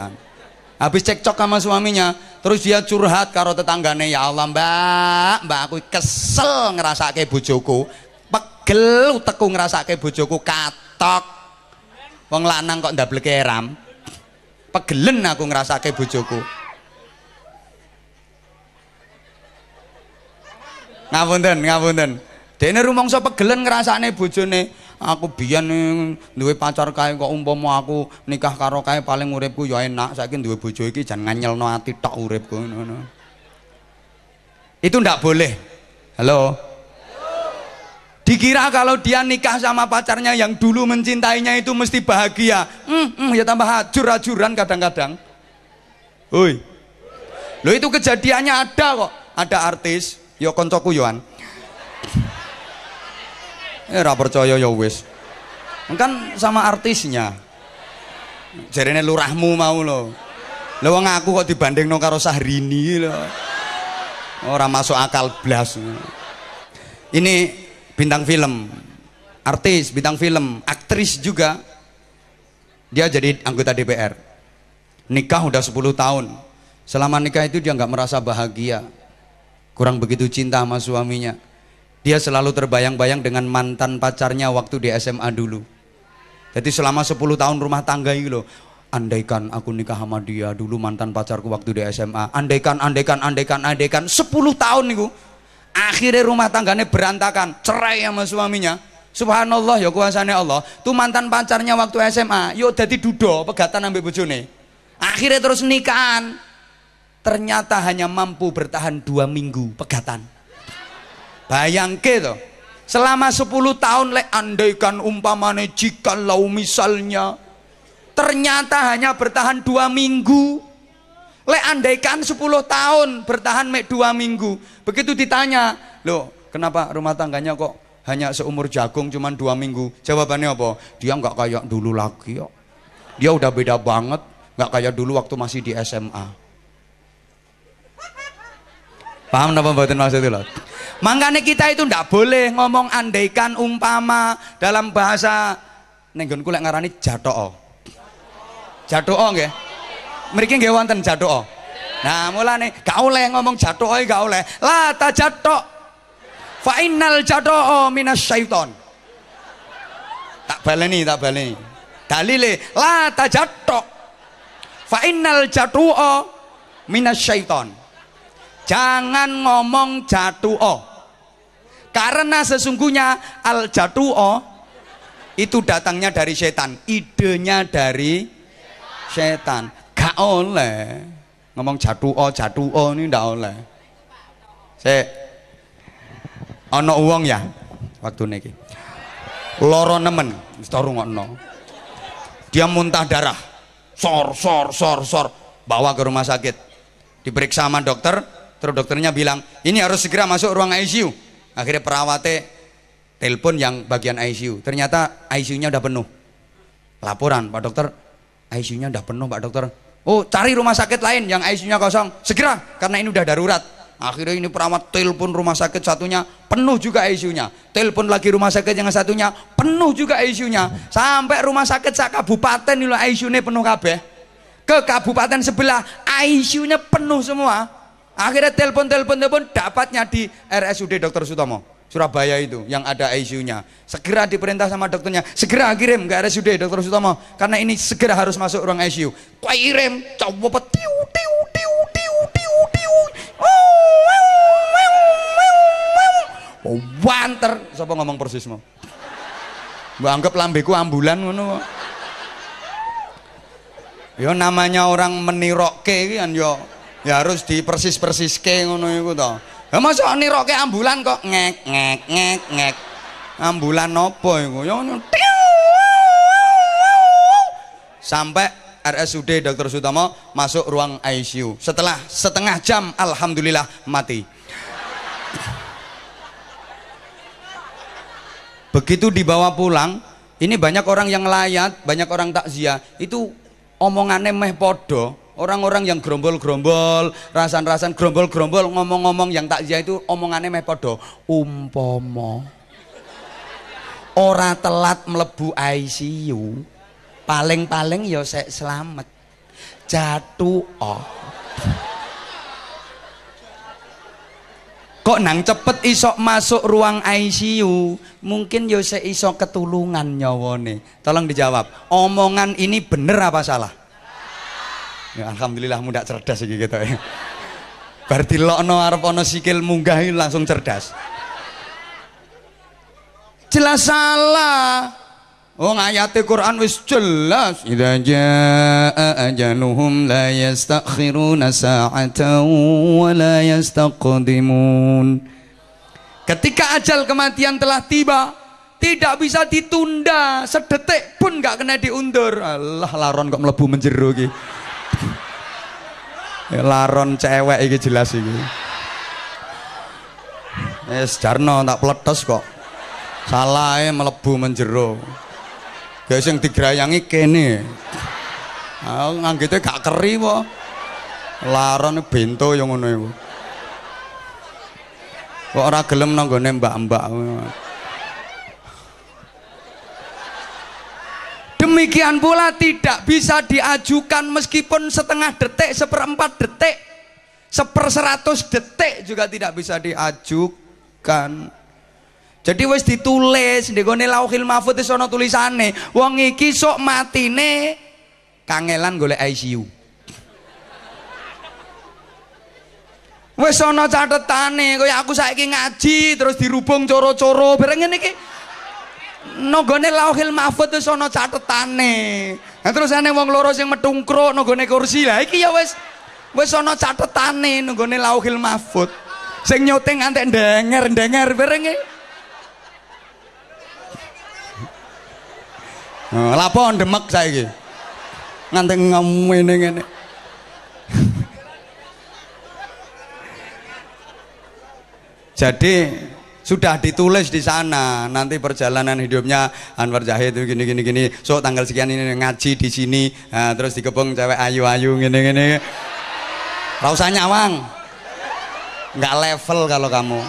Habis cekcok sama suaminya, terus dia curhat karo tetanggane, "Ya Allah, Mbak, Mbak aku kesel ngerasake bojoku. Pegel ngerasa ngerasake bojoku katok. Wong lanang kok ndableke ram." pegelen aku ngrasake bojoku ngapunten ngapunten dene rumangsa pegelen ngrasane bojone aku biyen eh, duwe pacar kae kok umpama aku nikah karo kae paling uripku ya enak saiki duwe bojo iki jangan nganyelno ati tok uripku ngono itu ndak boleh halo Dikira kalau dia nikah sama pacarnya yang dulu mencintainya itu mesti bahagia. Hmm, hmm ya tambah hajur-hajuran kadang-kadang. Oi. Lo itu kejadiannya ada kok. Ada artis, yo ya, koncoku Yohan. Eh ra percaya ya wis. Kan sama artisnya. Jarene lurahmu mau lo. Lo wong aku kok dibandingno karo Sahrini lo. Orang masuk akal blas. Ini bintang film artis bintang film aktris juga dia jadi anggota DPR nikah udah 10 tahun selama nikah itu dia nggak merasa bahagia kurang begitu cinta sama suaminya dia selalu terbayang-bayang dengan mantan pacarnya waktu di SMA dulu jadi selama 10 tahun rumah tangga itu loh andaikan aku nikah sama dia dulu mantan pacarku waktu di SMA andaikan andaikan andaikan andaikan 10 tahun nih bu akhirnya rumah tangganya berantakan cerai sama suaminya subhanallah ya kuasanya Allah tuh mantan pacarnya waktu SMA yuk jadi dudo pegatan ambil bojone akhirnya terus nikahan ternyata hanya mampu bertahan dua minggu pegatan bayangke tuh selama 10 tahun le andaikan umpamane jikalau misalnya ternyata hanya bertahan dua minggu Le andaikan 10 tahun bertahan mek dua minggu. Begitu ditanya, loh kenapa rumah tangganya kok hanya seumur jagung cuma dua minggu? Jawabannya apa? Dia nggak kayak dulu lagi kok. Dia udah beda banget, nggak kayak dulu waktu masih di SMA. Paham apa buatin maksud loh Makanya kita itu ndak boleh ngomong andaikan umpama dalam bahasa nenggonku lek ngarani jatoh. Jatoh nggih nggak wanten jatuh oh. Nah, nih, gak oleh ngomong jatuh oh, gak oleh. jatuh. Final jatuh oh minus syaiton. Tak baleni, tak baleni. Dalile jatuh. Final jatuh oh minus syaiton. Jangan ngomong jatuh oh. Karena sesungguhnya al jatuh oh itu datangnya dari setan, idenya dari setan ndak oleh ngomong jatuh jatuh ini ndak oleh Se ono uang ya waktu niki loro nemen storung ono dia muntah darah sor sor sor sor bawa ke rumah sakit diperiksa sama dokter terus dokternya bilang ini harus segera masuk ruang ICU akhirnya perawatnya telepon yang bagian ICU ternyata ICU-nya udah penuh laporan pak dokter ICU-nya udah penuh pak dokter Oh, cari rumah sakit lain yang ICU-nya kosong. Segera, karena ini udah darurat. Akhirnya ini perawat telepon rumah sakit satunya, penuh juga ICU-nya. Telepon lagi rumah sakit yang satunya, penuh juga ICU-nya. Sampai rumah sakit sak kabupaten ini ICU-nya penuh kabeh. Ke kabupaten sebelah, ICU-nya penuh semua. Akhirnya telepon telepon telepon dapatnya di RSUD Dr. Sutomo. Surabaya itu yang ada ICU-nya. Segera diperintah sama dokternya, segera kirim ke RSUD Dokter Sutomo karena ini segera harus masuk ruang ICU. Kirim, coba petiu tiu tiu tiu tiu tiu. Oh, wanter, siapa ngomong persis mau? Gua anggap lambeku ambulan ngono yo namanya orang menirokke kan yo ya harus dipersis-persiske ngono iku to. Ya masa niroke ambulan kok ngek ngek ngek ngek. Ambulan nopo iku? Ya Sampai RSUD Dr. Sutomo masuk ruang ICU. Setelah setengah jam alhamdulillah mati. Begitu dibawa pulang, ini banyak orang yang layat, banyak orang takziah. Itu omongannya meh podo, Orang-orang yang gerombol-gerombol, rasan-rasan gerombol-gerombol, ngomong-ngomong yang takziah itu omongannya meh podo umpomo. Ora telat melebu ICU, paling-paling ya sek selamat. Jatuh oh. Kok nang cepet isok masuk ruang ICU, mungkin yo ya isok ketulungan nyawane. Tolong dijawab, omongan ini bener apa salah? Ya, Alhamdulillah muda cerdas sih gitu ya. lo no arep ono sikil munggahi langsung cerdas. Jelas salah. Oh ayate Quran wis jelas. Idza jaa ajaluhum la yastakhiruna sa'atan wa la yastaqdimun. Ketika ajal kematian telah tiba, tidak bisa ditunda sedetik pun nggak kena diundur. Allah laron kok melebu menjeru gitu. Eh, laron cewek iki jelas iki es eh, jarno tak peletes kok ya melebu menjero guys yang digrayangi kene aku ah, nganggete gak keri po laron bento yang ngono kok ora gelem nanggone mbak-mbak Demikian pula tidak bisa diajukan meskipun setengah detik, seperempat detik, seper seratus detik juga tidak bisa diajukan. Jadi wis ditulis nggone Lauhil Mahfud di sono tulisane, wong iki sok matine kangelan golek ICU. Wis ana catetane, kaya aku saiki ngaji terus dirubung coro-coro, bareng ngene iki nogone lauhil mahfud wis ana catetane. Nah, terus ana wong loros yang metungkruk nonggone kursi. Lah iki ya wes wis ana catetane nonggone lauhil mahfud. Sing nyuting nganteng denger denger bareng Oh, e. nah, lapo saya nganteng Nganti ini ngene. Jadi sudah ditulis di sana nanti perjalanan hidupnya Anwar Zahid gini gini gini so tanggal sekian ini ngaji di sini nah, terus dikepung cewek ayu ayu gini gini Gak usah nyawang nggak level kalau kamu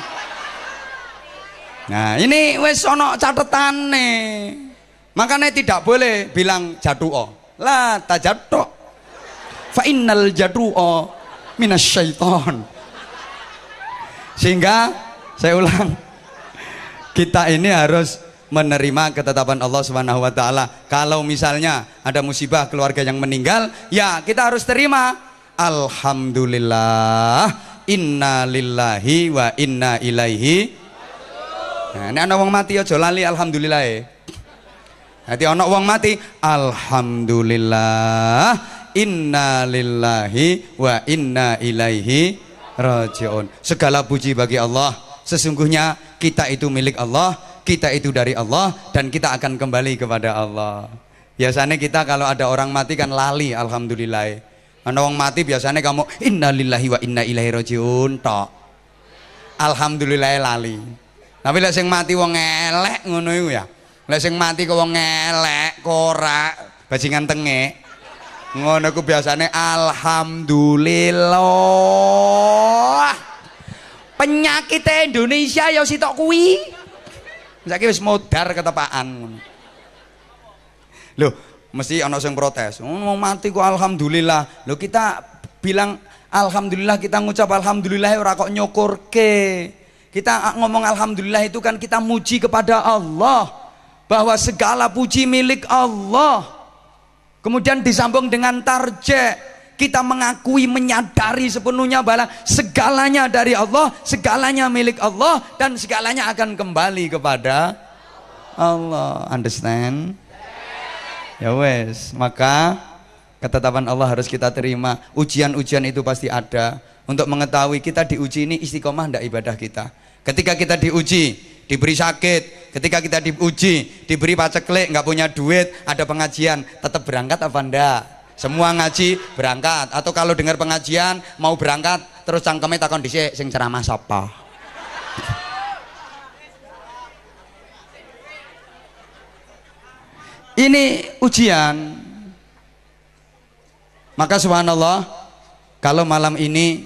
nah ini wes ono catatan nih makanya tidak boleh bilang jatuh oh lah tak jatuh final jatuh oh minas syaiton sehingga saya ulang kita ini harus menerima ketetapan Allah Subhanahu wa taala. Kalau misalnya ada musibah keluarga yang meninggal, ya kita harus terima. Alhamdulillah. Inna lillahi wa inna ilaihi. Nah, ana wong mati aja lali alhamdulillah e. ana wong mati, alhamdulillah. Inna lillahi wa inna ilaihi rajiun. Segala puji bagi Allah. Sesungguhnya kita itu milik Allah, kita itu dari Allah dan kita akan kembali kepada Allah. Biasanya kita kalau ada orang mati kan lali alhamdulillah. Ana orang mati biasanya kamu innalillahi wa inna ilaihi rajiun tok. Alhamdulillah lali. Tapi lek sing mati wong elek ngono iku ya. Lek sing mati kok wong elek, korak, bajingan tengek. Ngono ku biasanya alhamdulillah penyakit Indonesia ya sitok kuwi saiki wis modar ketepaan lho mesti ana sing protes mau hmm, mati kok alhamdulillah lho kita bilang alhamdulillah kita ngucap alhamdulillah ora kok ke, kita ah, ngomong alhamdulillah itu kan kita muji kepada Allah bahwa segala puji milik Allah kemudian disambung dengan tarjek kita mengakui, menyadari sepenuhnya bahwa segalanya dari Allah, segalanya milik Allah, dan segalanya akan kembali kepada Allah. Understand? Ya wes, maka ketetapan Allah harus kita terima. Ujian-ujian itu pasti ada. Untuk mengetahui kita diuji ini istiqomah ndak ibadah kita. Ketika kita diuji, diberi sakit, ketika kita diuji, diberi paceklik, nggak punya duit, ada pengajian, tetap berangkat apa ndak? semua ngaji berangkat atau kalau dengar pengajian mau berangkat terus cangkeme takon dhisik sing ceramah sapa ini ujian maka subhanallah kalau malam ini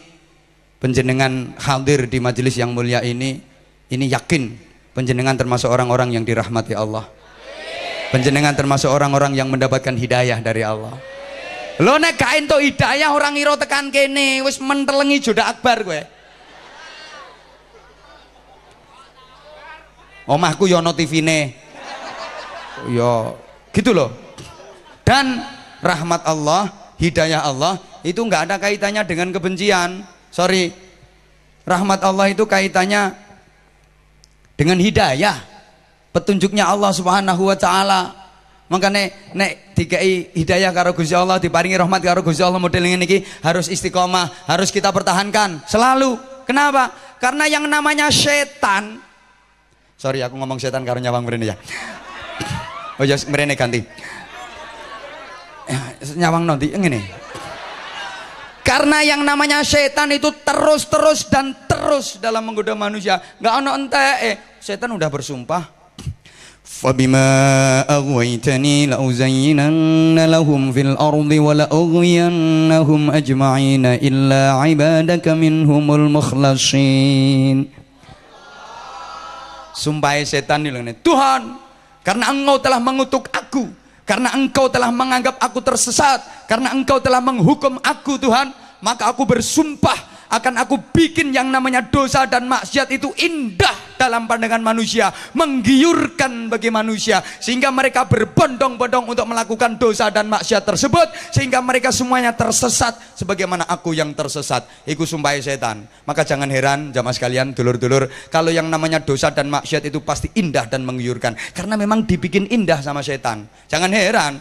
penjenengan hadir di majelis yang mulia ini ini yakin penjenengan termasuk orang-orang yang dirahmati Allah penjenengan termasuk orang-orang yang mendapatkan hidayah dari Allah Lo nek gak entuk hidayah orang ngira tekan kene, wis mentelengi jodha akbar kowe. Omahku yo ya ono TV-ne. Yo ya, gitu loh. Dan rahmat Allah, hidayah Allah itu nggak ada kaitannya dengan kebencian. Sorry, rahmat Allah itu kaitannya dengan hidayah, petunjuknya Allah Subhanahu wa Ta'ala Makanya nek dikai hidayah karo Gusti Allah, diparingi rahmat karo Gusti Allah model ini iki harus istiqomah, harus kita pertahankan selalu. Kenapa? Karena yang namanya setan Sorry aku ngomong setan karo nyawang mrene ya. Oh ya mrene ganti. Nyawang nanti ngene. Karena yang namanya setan itu terus-terus dan terus dalam menggoda manusia. Gak ono ente, eh, setan udah bersumpah, فبما أغويتني لأزينن لهم في الأرض ولأغوينهم أجمعين إلا عبادك منهم المخلصين Sumpah ya setan ini Tuhan karena engkau telah mengutuk aku karena engkau telah menganggap aku tersesat karena engkau telah menghukum aku Tuhan maka aku bersumpah akan aku bikin yang namanya dosa dan maksiat itu indah dalam pandangan manusia, menggiurkan bagi manusia sehingga mereka berbondong-bondong untuk melakukan dosa dan maksiat tersebut sehingga mereka semuanya tersesat sebagaimana aku yang tersesat. Iku sumpah setan. Maka jangan heran jamaah sekalian dulur-dulur kalau yang namanya dosa dan maksiat itu pasti indah dan menggiurkan karena memang dibikin indah sama setan. Jangan heran.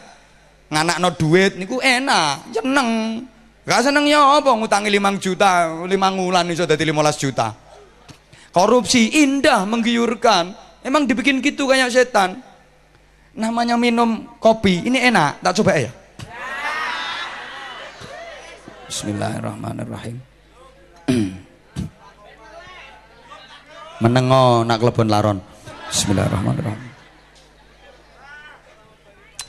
no duit niku enak, jeneng. Gak seneng ya apa ngutangi 5 juta, 5 wulan itu dadi 15 juta. Korupsi indah menggiurkan. Emang dibikin gitu kayak setan. Namanya minum kopi, ini enak. Tak coba ya? Bismillahirrahmanirrahim. Menengo nak kelebon laron. Bismillahirrahmanirrahim.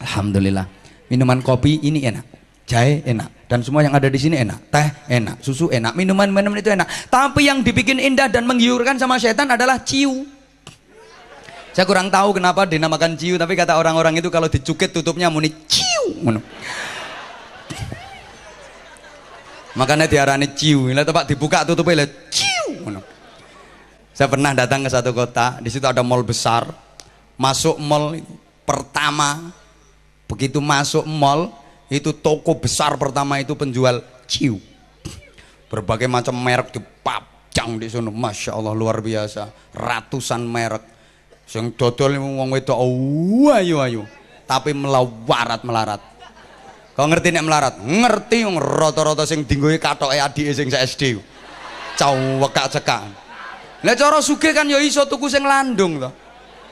Alhamdulillah. Minuman kopi ini enak jahe enak dan semua yang ada di sini enak teh enak susu enak minuman minuman itu enak tapi yang dibikin indah dan menggiurkan sama setan adalah ciu saya kurang tahu kenapa dinamakan ciu tapi kata orang-orang itu kalau dicukit tutupnya muni ciu makanya diarani ciu lah tempat dibuka tutupnya lah ciu saya pernah datang ke satu kota di situ ada mall besar masuk mall pertama begitu masuk mall itu toko besar pertama itu penjual ciu berbagai macam merek di papjang di sana masya Allah luar biasa ratusan merek yang dodol wong itu oh, ayo ayo tapi melawarat melarat kau ngerti nek melarat ngerti yang rata-rata sing kato katoke ayadi sing se SD cawekak cekak lah cara suge kan ya iso tuku sing landung to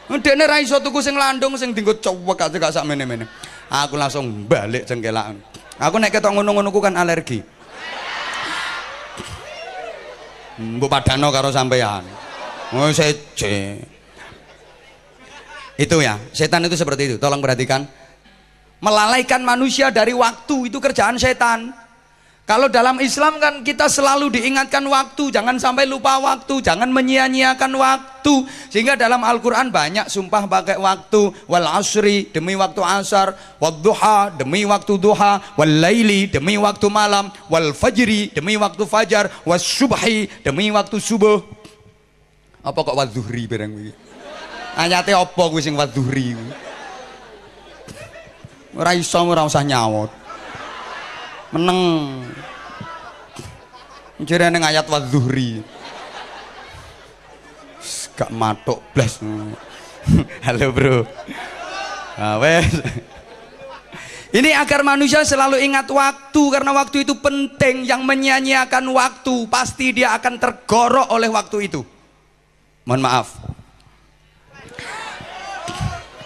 Ndekne ra iso tuku sing landung sing dinggo cowok aja cekak sak mene-mene aku langsung balik cengkelaan aku naik ketok ngono-ngono kan alergi bu padano karo sampeyan oh seje itu ya setan itu seperti itu tolong perhatikan melalaikan manusia dari waktu itu kerjaan setan kalau dalam Islam kan kita selalu diingatkan waktu, jangan sampai lupa waktu, jangan menyia-nyiakan waktu. Sehingga dalam Al-Qur'an banyak sumpah pakai waktu, wal asri demi waktu asar, wal duha demi waktu duha, wal laili demi waktu malam, wal fajri demi waktu fajar, was subhi demi waktu subuh. Apa kok wadzuhri bareng Hanya teh apa kuwi sing wadzuhri kuwi? Ora iso ora usah nyawot meneng ini ayat wa zuhri gak matok blas halo bro nah, ini agar manusia selalu ingat waktu karena waktu itu penting yang menyanyiakan waktu pasti dia akan tergorok oleh waktu itu mohon maaf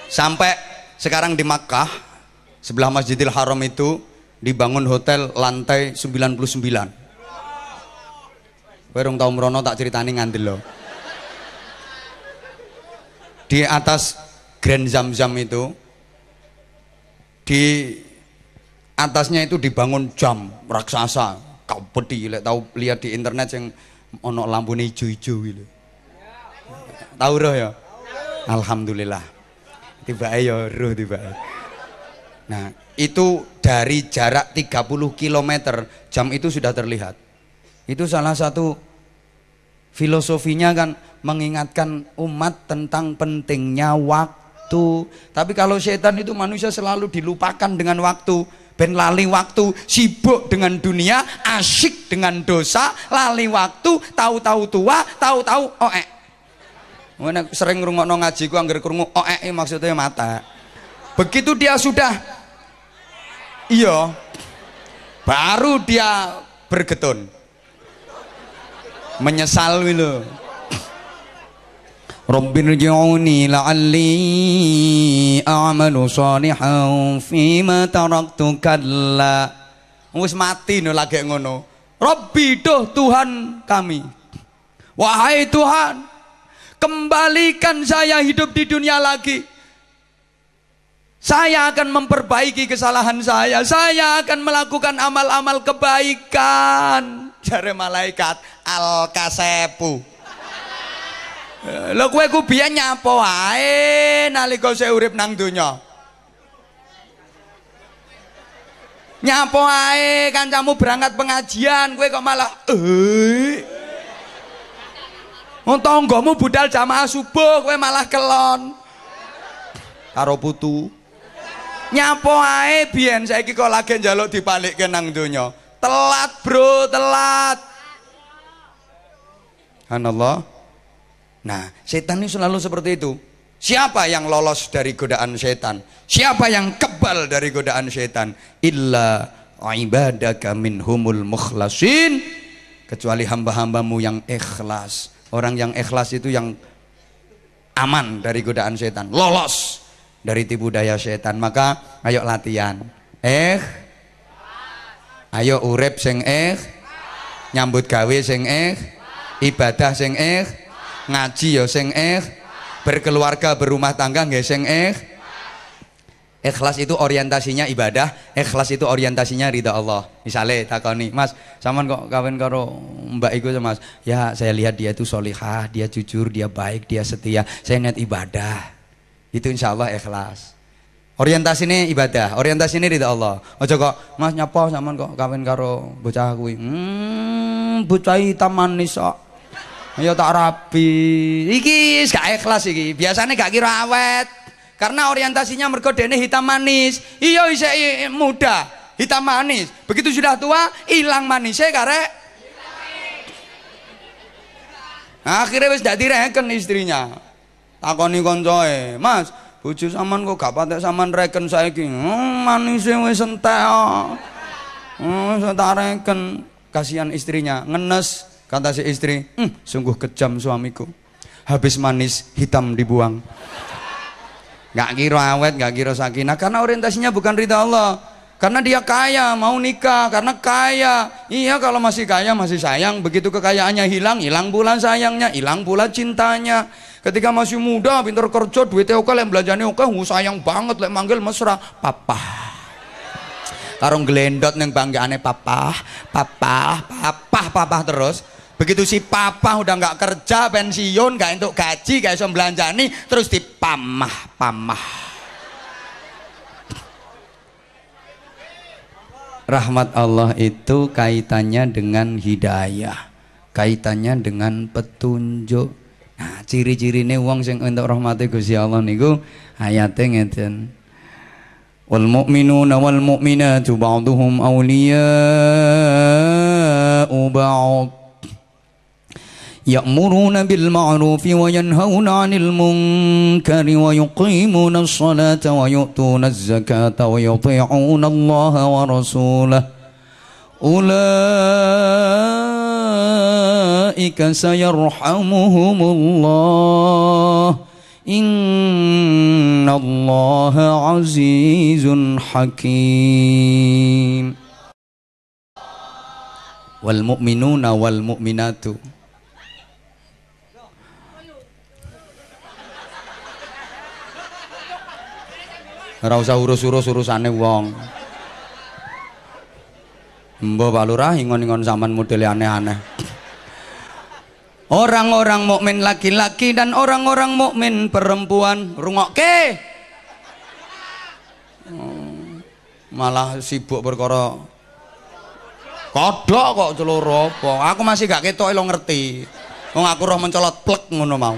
sampai sekarang di Makkah sebelah Masjidil Haram itu dibangun hotel lantai 99 kowe tau mrono tak ceritani ngandel loh. di atas Grand Zamzam itu di atasnya itu dibangun jam raksasa kau peti lihat tau lihat di internet yang ono lampu hijau-hijau gitu tahu roh ya Alhamdulillah tiba ayo ya roh tiba nah itu dari jarak 30 km jam itu sudah terlihat itu salah satu filosofinya kan mengingatkan umat tentang pentingnya waktu tapi kalau setan itu manusia selalu dilupakan dengan waktu ben lali waktu sibuk dengan dunia asyik dengan dosa lali waktu tahu-tahu tua tahu-tahu oek sering rungokno ngaji ku anggar krungu oek maksudnya mata begitu dia sudah iya baru dia bergetun menyesal wilo gitu. Rabbir ji'uni la'alli a'malu salihan fima taraktu kalla wis mati no lagi ngono Rabbi doh Tuhan kami wahai Tuhan kembalikan saya hidup di dunia lagi saya akan memperbaiki kesalahan saya. Saya akan melakukan amal-amal kebaikan. Jare malaikat Al-Kasepu. Eh, Lo kue kubia biyen nyapo nali nalika saya urip nang dunya. Nyapo kan kancamu berangkat pengajian, kue kok malah eh. Untung oh, tanggamu budal jamaah subuh, kue malah kelon. Karo putu. Nyapo ae biyen saiki kok lagi njaluk dipalikke nang donya. Telat, Bro, telat. allah, Nah, setan ini selalu seperti itu. Siapa yang lolos dari godaan setan? Siapa yang kebal dari godaan setan? Illa ibadaka minhumul mukhlasin kecuali hamba-hambamu yang ikhlas. Orang yang ikhlas itu yang aman dari godaan setan, lolos dari tipu daya setan. Maka ayo latihan. Eh Ayo urep sing eh nyambut gawe sing eh ibadah sing eh ngaji yo ya sing eh berkeluarga berumah tangga nggih sing eh Ikhlas itu orientasinya ibadah, ikhlas itu orientasinya ridha Allah. Misalnya takoni, Mas, saman kok kawin karo Mbak Iku ya, Mas. Ya, saya lihat dia itu solihah, dia jujur, dia baik, dia setia. Saya niat ibadah itu insya Allah ikhlas orientasi ini ibadah orientasi ini ridha Allah ojo kok mas nyapa sama kok kawin karo bocah kuwi hmm bocah hitam manis kok ayo tak rapi iki gak ikhlas iki biasanya gak kira awet karena orientasinya mergo dene hitam manis iya isih muda hitam manis begitu sudah tua hilang manisnya kare akhirnya wis tidak direken istrinya takoni koncoe mas bojo saman kok gak patek saman reken saiki hmm, manisnya wis entek hmm, wis hmm, tak reken kasihan istrinya ngenes kata si istri hmm, sungguh kejam suamiku habis manis hitam dibuang nggak kira awet nggak kira sakinah karena orientasinya bukan ridha Allah karena dia kaya mau nikah karena kaya iya kalau masih kaya masih sayang begitu kekayaannya hilang hilang pula sayangnya hilang pula cintanya ketika masih muda pinter kerja duitnya oke yang belajarnya oke sayang banget lek manggil mesra papa karung gelendot neng aneh papa papa papa papa terus begitu si papa udah nggak kerja pensiun nggak untuk gaji nggak bisa belanja nih, terus dipamah pamah rahmat Allah itu kaitannya dengan hidayah kaitannya dengan petunjuk Nah, ciri-cirine wong sing entuk rahmate Gusti Allah niku ayate ngeten. Wal mu'minuna wal mu'minatu ba'dhum awliya'u ba'd. يأمرون بالمعروف وينهون عن المنكر ويقيمون الصلاة ويؤتون الزكاة ويطيعون الله ورسوله أولئك أولئك سيرحمهم الله إن الله عزيز حكيم والمؤمنون والمؤمنات Ora usah urus-urus urusane wong. Mbah Pak Lurah ingon-ingon sampean modele aneh-aneh orang-orang mukmin laki-laki dan orang-orang mukmin perempuan rungokke oh, malah sibuk berkoro kodok kok celoro aku masih gak ketok lo ngerti wong aku roh mencolot plek ngono mau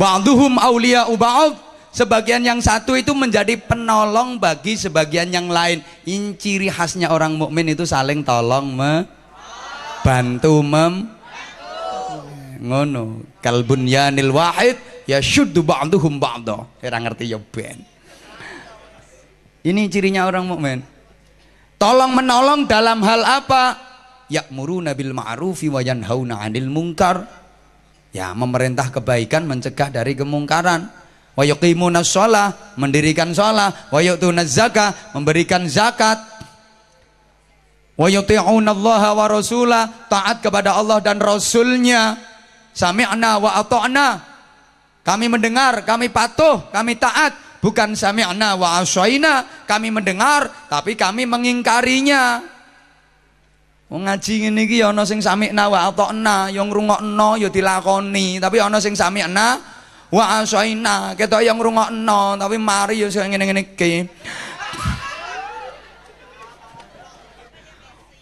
ba'duhum aulia uba'ud sebagian yang satu itu menjadi penolong bagi sebagian yang lain ini ciri khasnya orang mukmin itu saling tolong me bantu mem ngono kalbun yanil wahid ya syuddu ba'duhum ba'da ora ngerti ya ben ini cirinya orang mukmin tolong menolong dalam hal apa ya'muruna bil ma'rufi wa yanhauna 'anil munkar ya memerintah kebaikan mencegah dari kemungkaran wa yuqimuna shalah mendirikan shalah wa yu'tuna zakah memberikan zakat wa allah wa rasulah taat kepada Allah dan rasulnya sami'na wa ata'na kami mendengar kami patuh kami taat bukan sami'na wa asya'ina kami mendengar tapi kami mengingkarinya ngaji ngene iki ya ana sing sami'na wa ata'na yang rungokno ya dilakoni tapi ana sing sami'na wa asya'ina ketok yang rungokno tapi mari ya sing ngene-ngene iki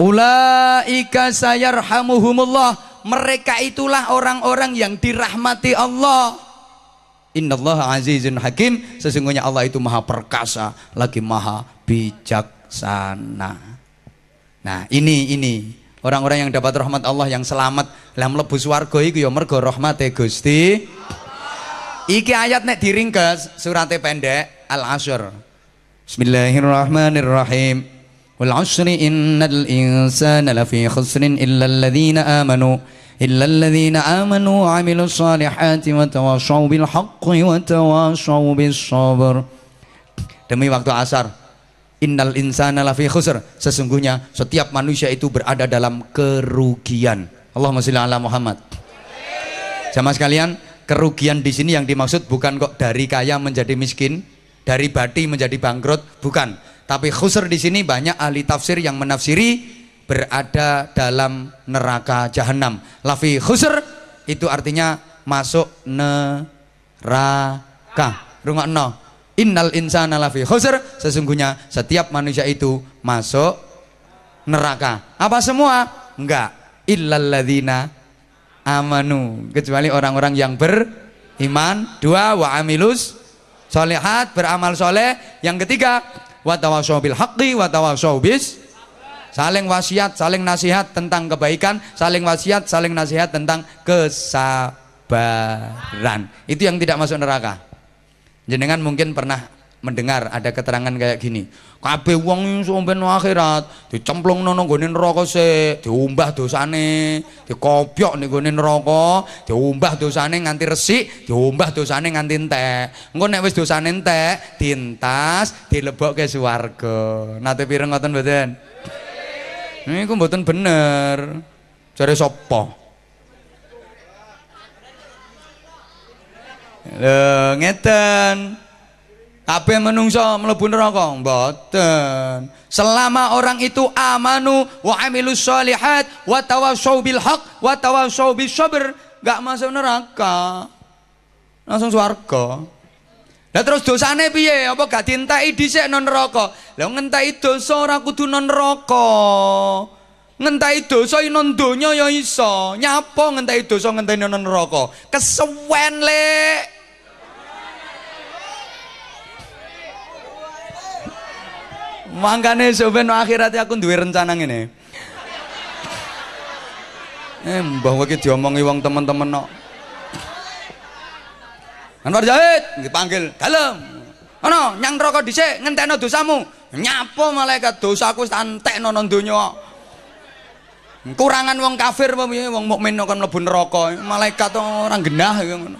Ulaika sayarhamuhumullah. Mereka itulah orang-orang yang dirahmati Allah. Allah azizun hakim. Sesungguhnya Allah itu maha perkasa, lagi maha bijaksana. Nah, ini ini orang-orang yang dapat rahmat Allah yang selamat lah mlebu warga itu ya mergo rahmate Gusti. Iki ayat nek diringkas Suratnya pendek Al-Asr. Bismillahirrahmanirrahim. والعشر إن الإنسان لفي خسر إلا الذين آمنوا إلا الذين آمنوا وعملوا الصالحات وتواصوا بالحق وتواصوا بالصبر demi waktu asar innal insana lafi khusr sesungguhnya setiap manusia itu berada dalam kerugian Allahumma sholli ala Muhammad Sama sekalian kerugian di sini yang dimaksud bukan kok dari kaya menjadi miskin dari bati menjadi bangkrut bukan tapi khusur di sini banyak ahli tafsir yang menafsiri berada dalam neraka jahanam. Lafi khusur itu artinya masuk neraka. No. Innal insana lafi khusr, sesungguhnya setiap manusia itu masuk neraka. Apa semua? Enggak. ladina amanu. Kecuali orang-orang yang beriman. Dua wa amilus solehat beramal soleh. Yang ketiga wa tawasau bil haqqi bis saling wasiat saling nasihat tentang kebaikan saling wasiat saling nasihat tentang kesabaran itu yang tidak masuk neraka jenengan mungkin pernah mendengar ada keterangan kayak gini kabeh wong sampeyan akhirat dicemplung nono nggone neraka sik diombah dosane dikopyok nih nggone neraka dosa dosane nganti resik diombah dosane nganti entek engko nek wis dosane entek dintas dilebokke swarga nate pireng ngoten ini niku mboten bener jare sapa Lho, ngeten. Kabeh menungso mlebu neraka mboten. Selama orang itu amanu wa amilus sholihat wa tawassau bil haq wa tawassau bis sabr, enggak masuk neraka. Langsung swarga. Lah terus dosane piye? Apa gak dintai dhisik non neraka? Lah ngentai dosa ora kudu non neraka. Ngentai dosa nang donya ya iso. Nyapa ngentai dosa ngenteni non neraka? Kesuwen lek. Mangkane soben akhiratnya aku duwe rencana ngene. Eh, mbah kowe iki diomongi wong temen-temen nok. Anwar Zahid dipanggil, "Dalem." Ana nyang neraka dhisik ngentekno dosamu. Nyapo malaikat dosaku wis entekno no donya. Kurangan wong kafir apa wong mukmin kok mlebu neraka. Malaikat ora genah ngono.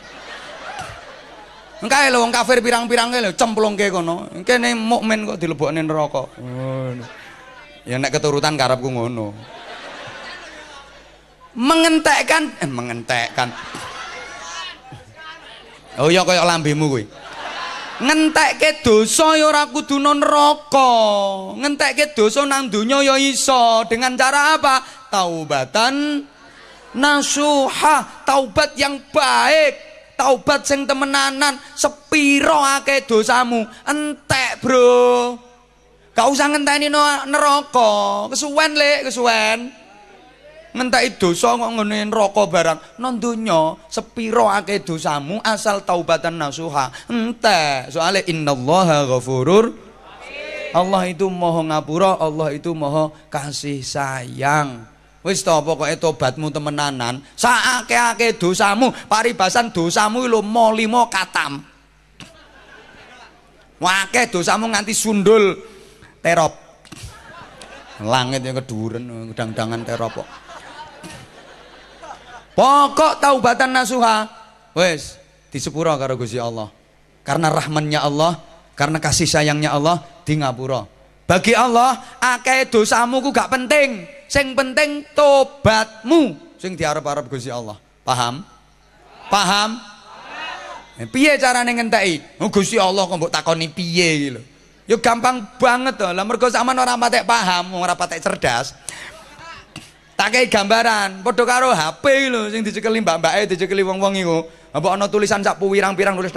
Engkae lho wong kafir pirang-pirange lho cemplungke kono. nih mukmin kok dilebokne neraka. Ngono. Ya nek keturutan karepku ngono. Mengentekkan eh mengentekkan. Oh iya kaya lambemu kuwi. ngentekke dosa ya ora rokok, ngentek Ngentekke dosa nang donya ya iso dengan cara apa? Taubatan nasuha, taubat yang baik taubat sing temenanan sepiro ake dosamu entek bro gak usah ngenteni no neraka kesuwen lek kesuwen ngenteni dosa kok ngene neraka barang nang donya sepiro ake dosamu asal taubatan nasuha entek soale innallaha ghafurur Allah itu moho ngapura, Allah itu moho kasih sayang. Wis to pokoke tobatmu temenanan, saake-ake dosamu, paribasan dosamu lho mo limo katam. Wake dosamu nganti sundul terop. Langit yang keduren, gedang-dangan terop kok. Pokok taubatan nasuha. Wis disepura karo Gusti Allah. Karena rahmannya Allah, karena kasih sayangnya Allah di ngapura. Bagi Allah, akeh dosamu ku gak penting sing penting tobatmu sing diharap harap Gusti Allah. Paham? Paham? Eh, piye carane ngenteki? Oh Gusti Allah kok mbok takoni piye lho. Gitu. gampang banget to. Lah mergo sampean ora patek paham, ora patek cerdas, tak kayak gambaran bodoh karo HP lo, sing dicekeli mbak-mbake dicekeli wong-wong iku apa ana tulisan cak pirang-pirang tulis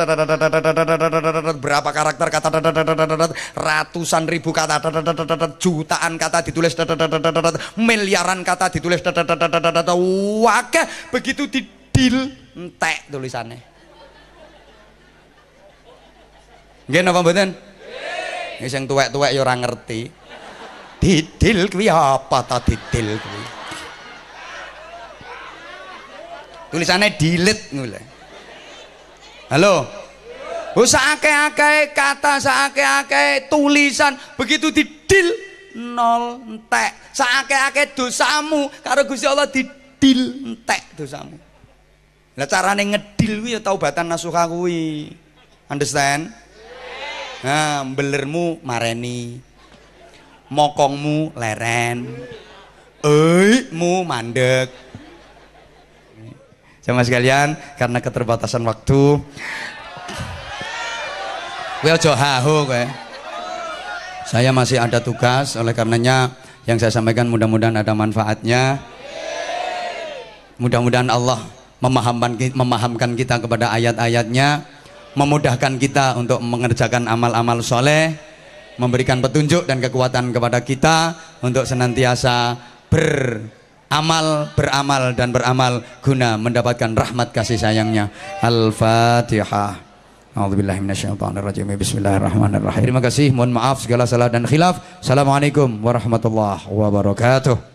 berapa karakter kata ratusan ribu kata jutaan kata ditulis miliaran kata ditulis wakeh begitu didil entek tulisannya nggih apa mboten nggih sing tuwek-tuwek ya ora ngerti didil kuwi apa ta didil kuwi tulisannya delete ngule halo oh seake-ake kata seake-ake tulisan begitu didil nol entek seake-ake dosamu karena Gusti Allah didil entek dosamu lah carane ngedil kuwi ya taubatan nasuha kuwi understand nah belermu mareni mokongmu leren mu mandek Jamaah sekalian, karena keterbatasan waktu. Gue ojo Saya masih ada tugas, oleh karenanya yang saya sampaikan mudah-mudahan ada manfaatnya. Mudah-mudahan Allah memahamkan, memahamkan kita kepada ayat-ayatnya, memudahkan kita untuk mengerjakan amal-amal soleh, memberikan petunjuk dan kekuatan kepada kita untuk senantiasa ber amal beramal dan beramal guna mendapatkan rahmat kasih sayangnya Al-Fatihah Bismillahirrahmanirrahim Terima kasih mohon maaf segala salah dan khilaf Assalamualaikum warahmatullahi wabarakatuh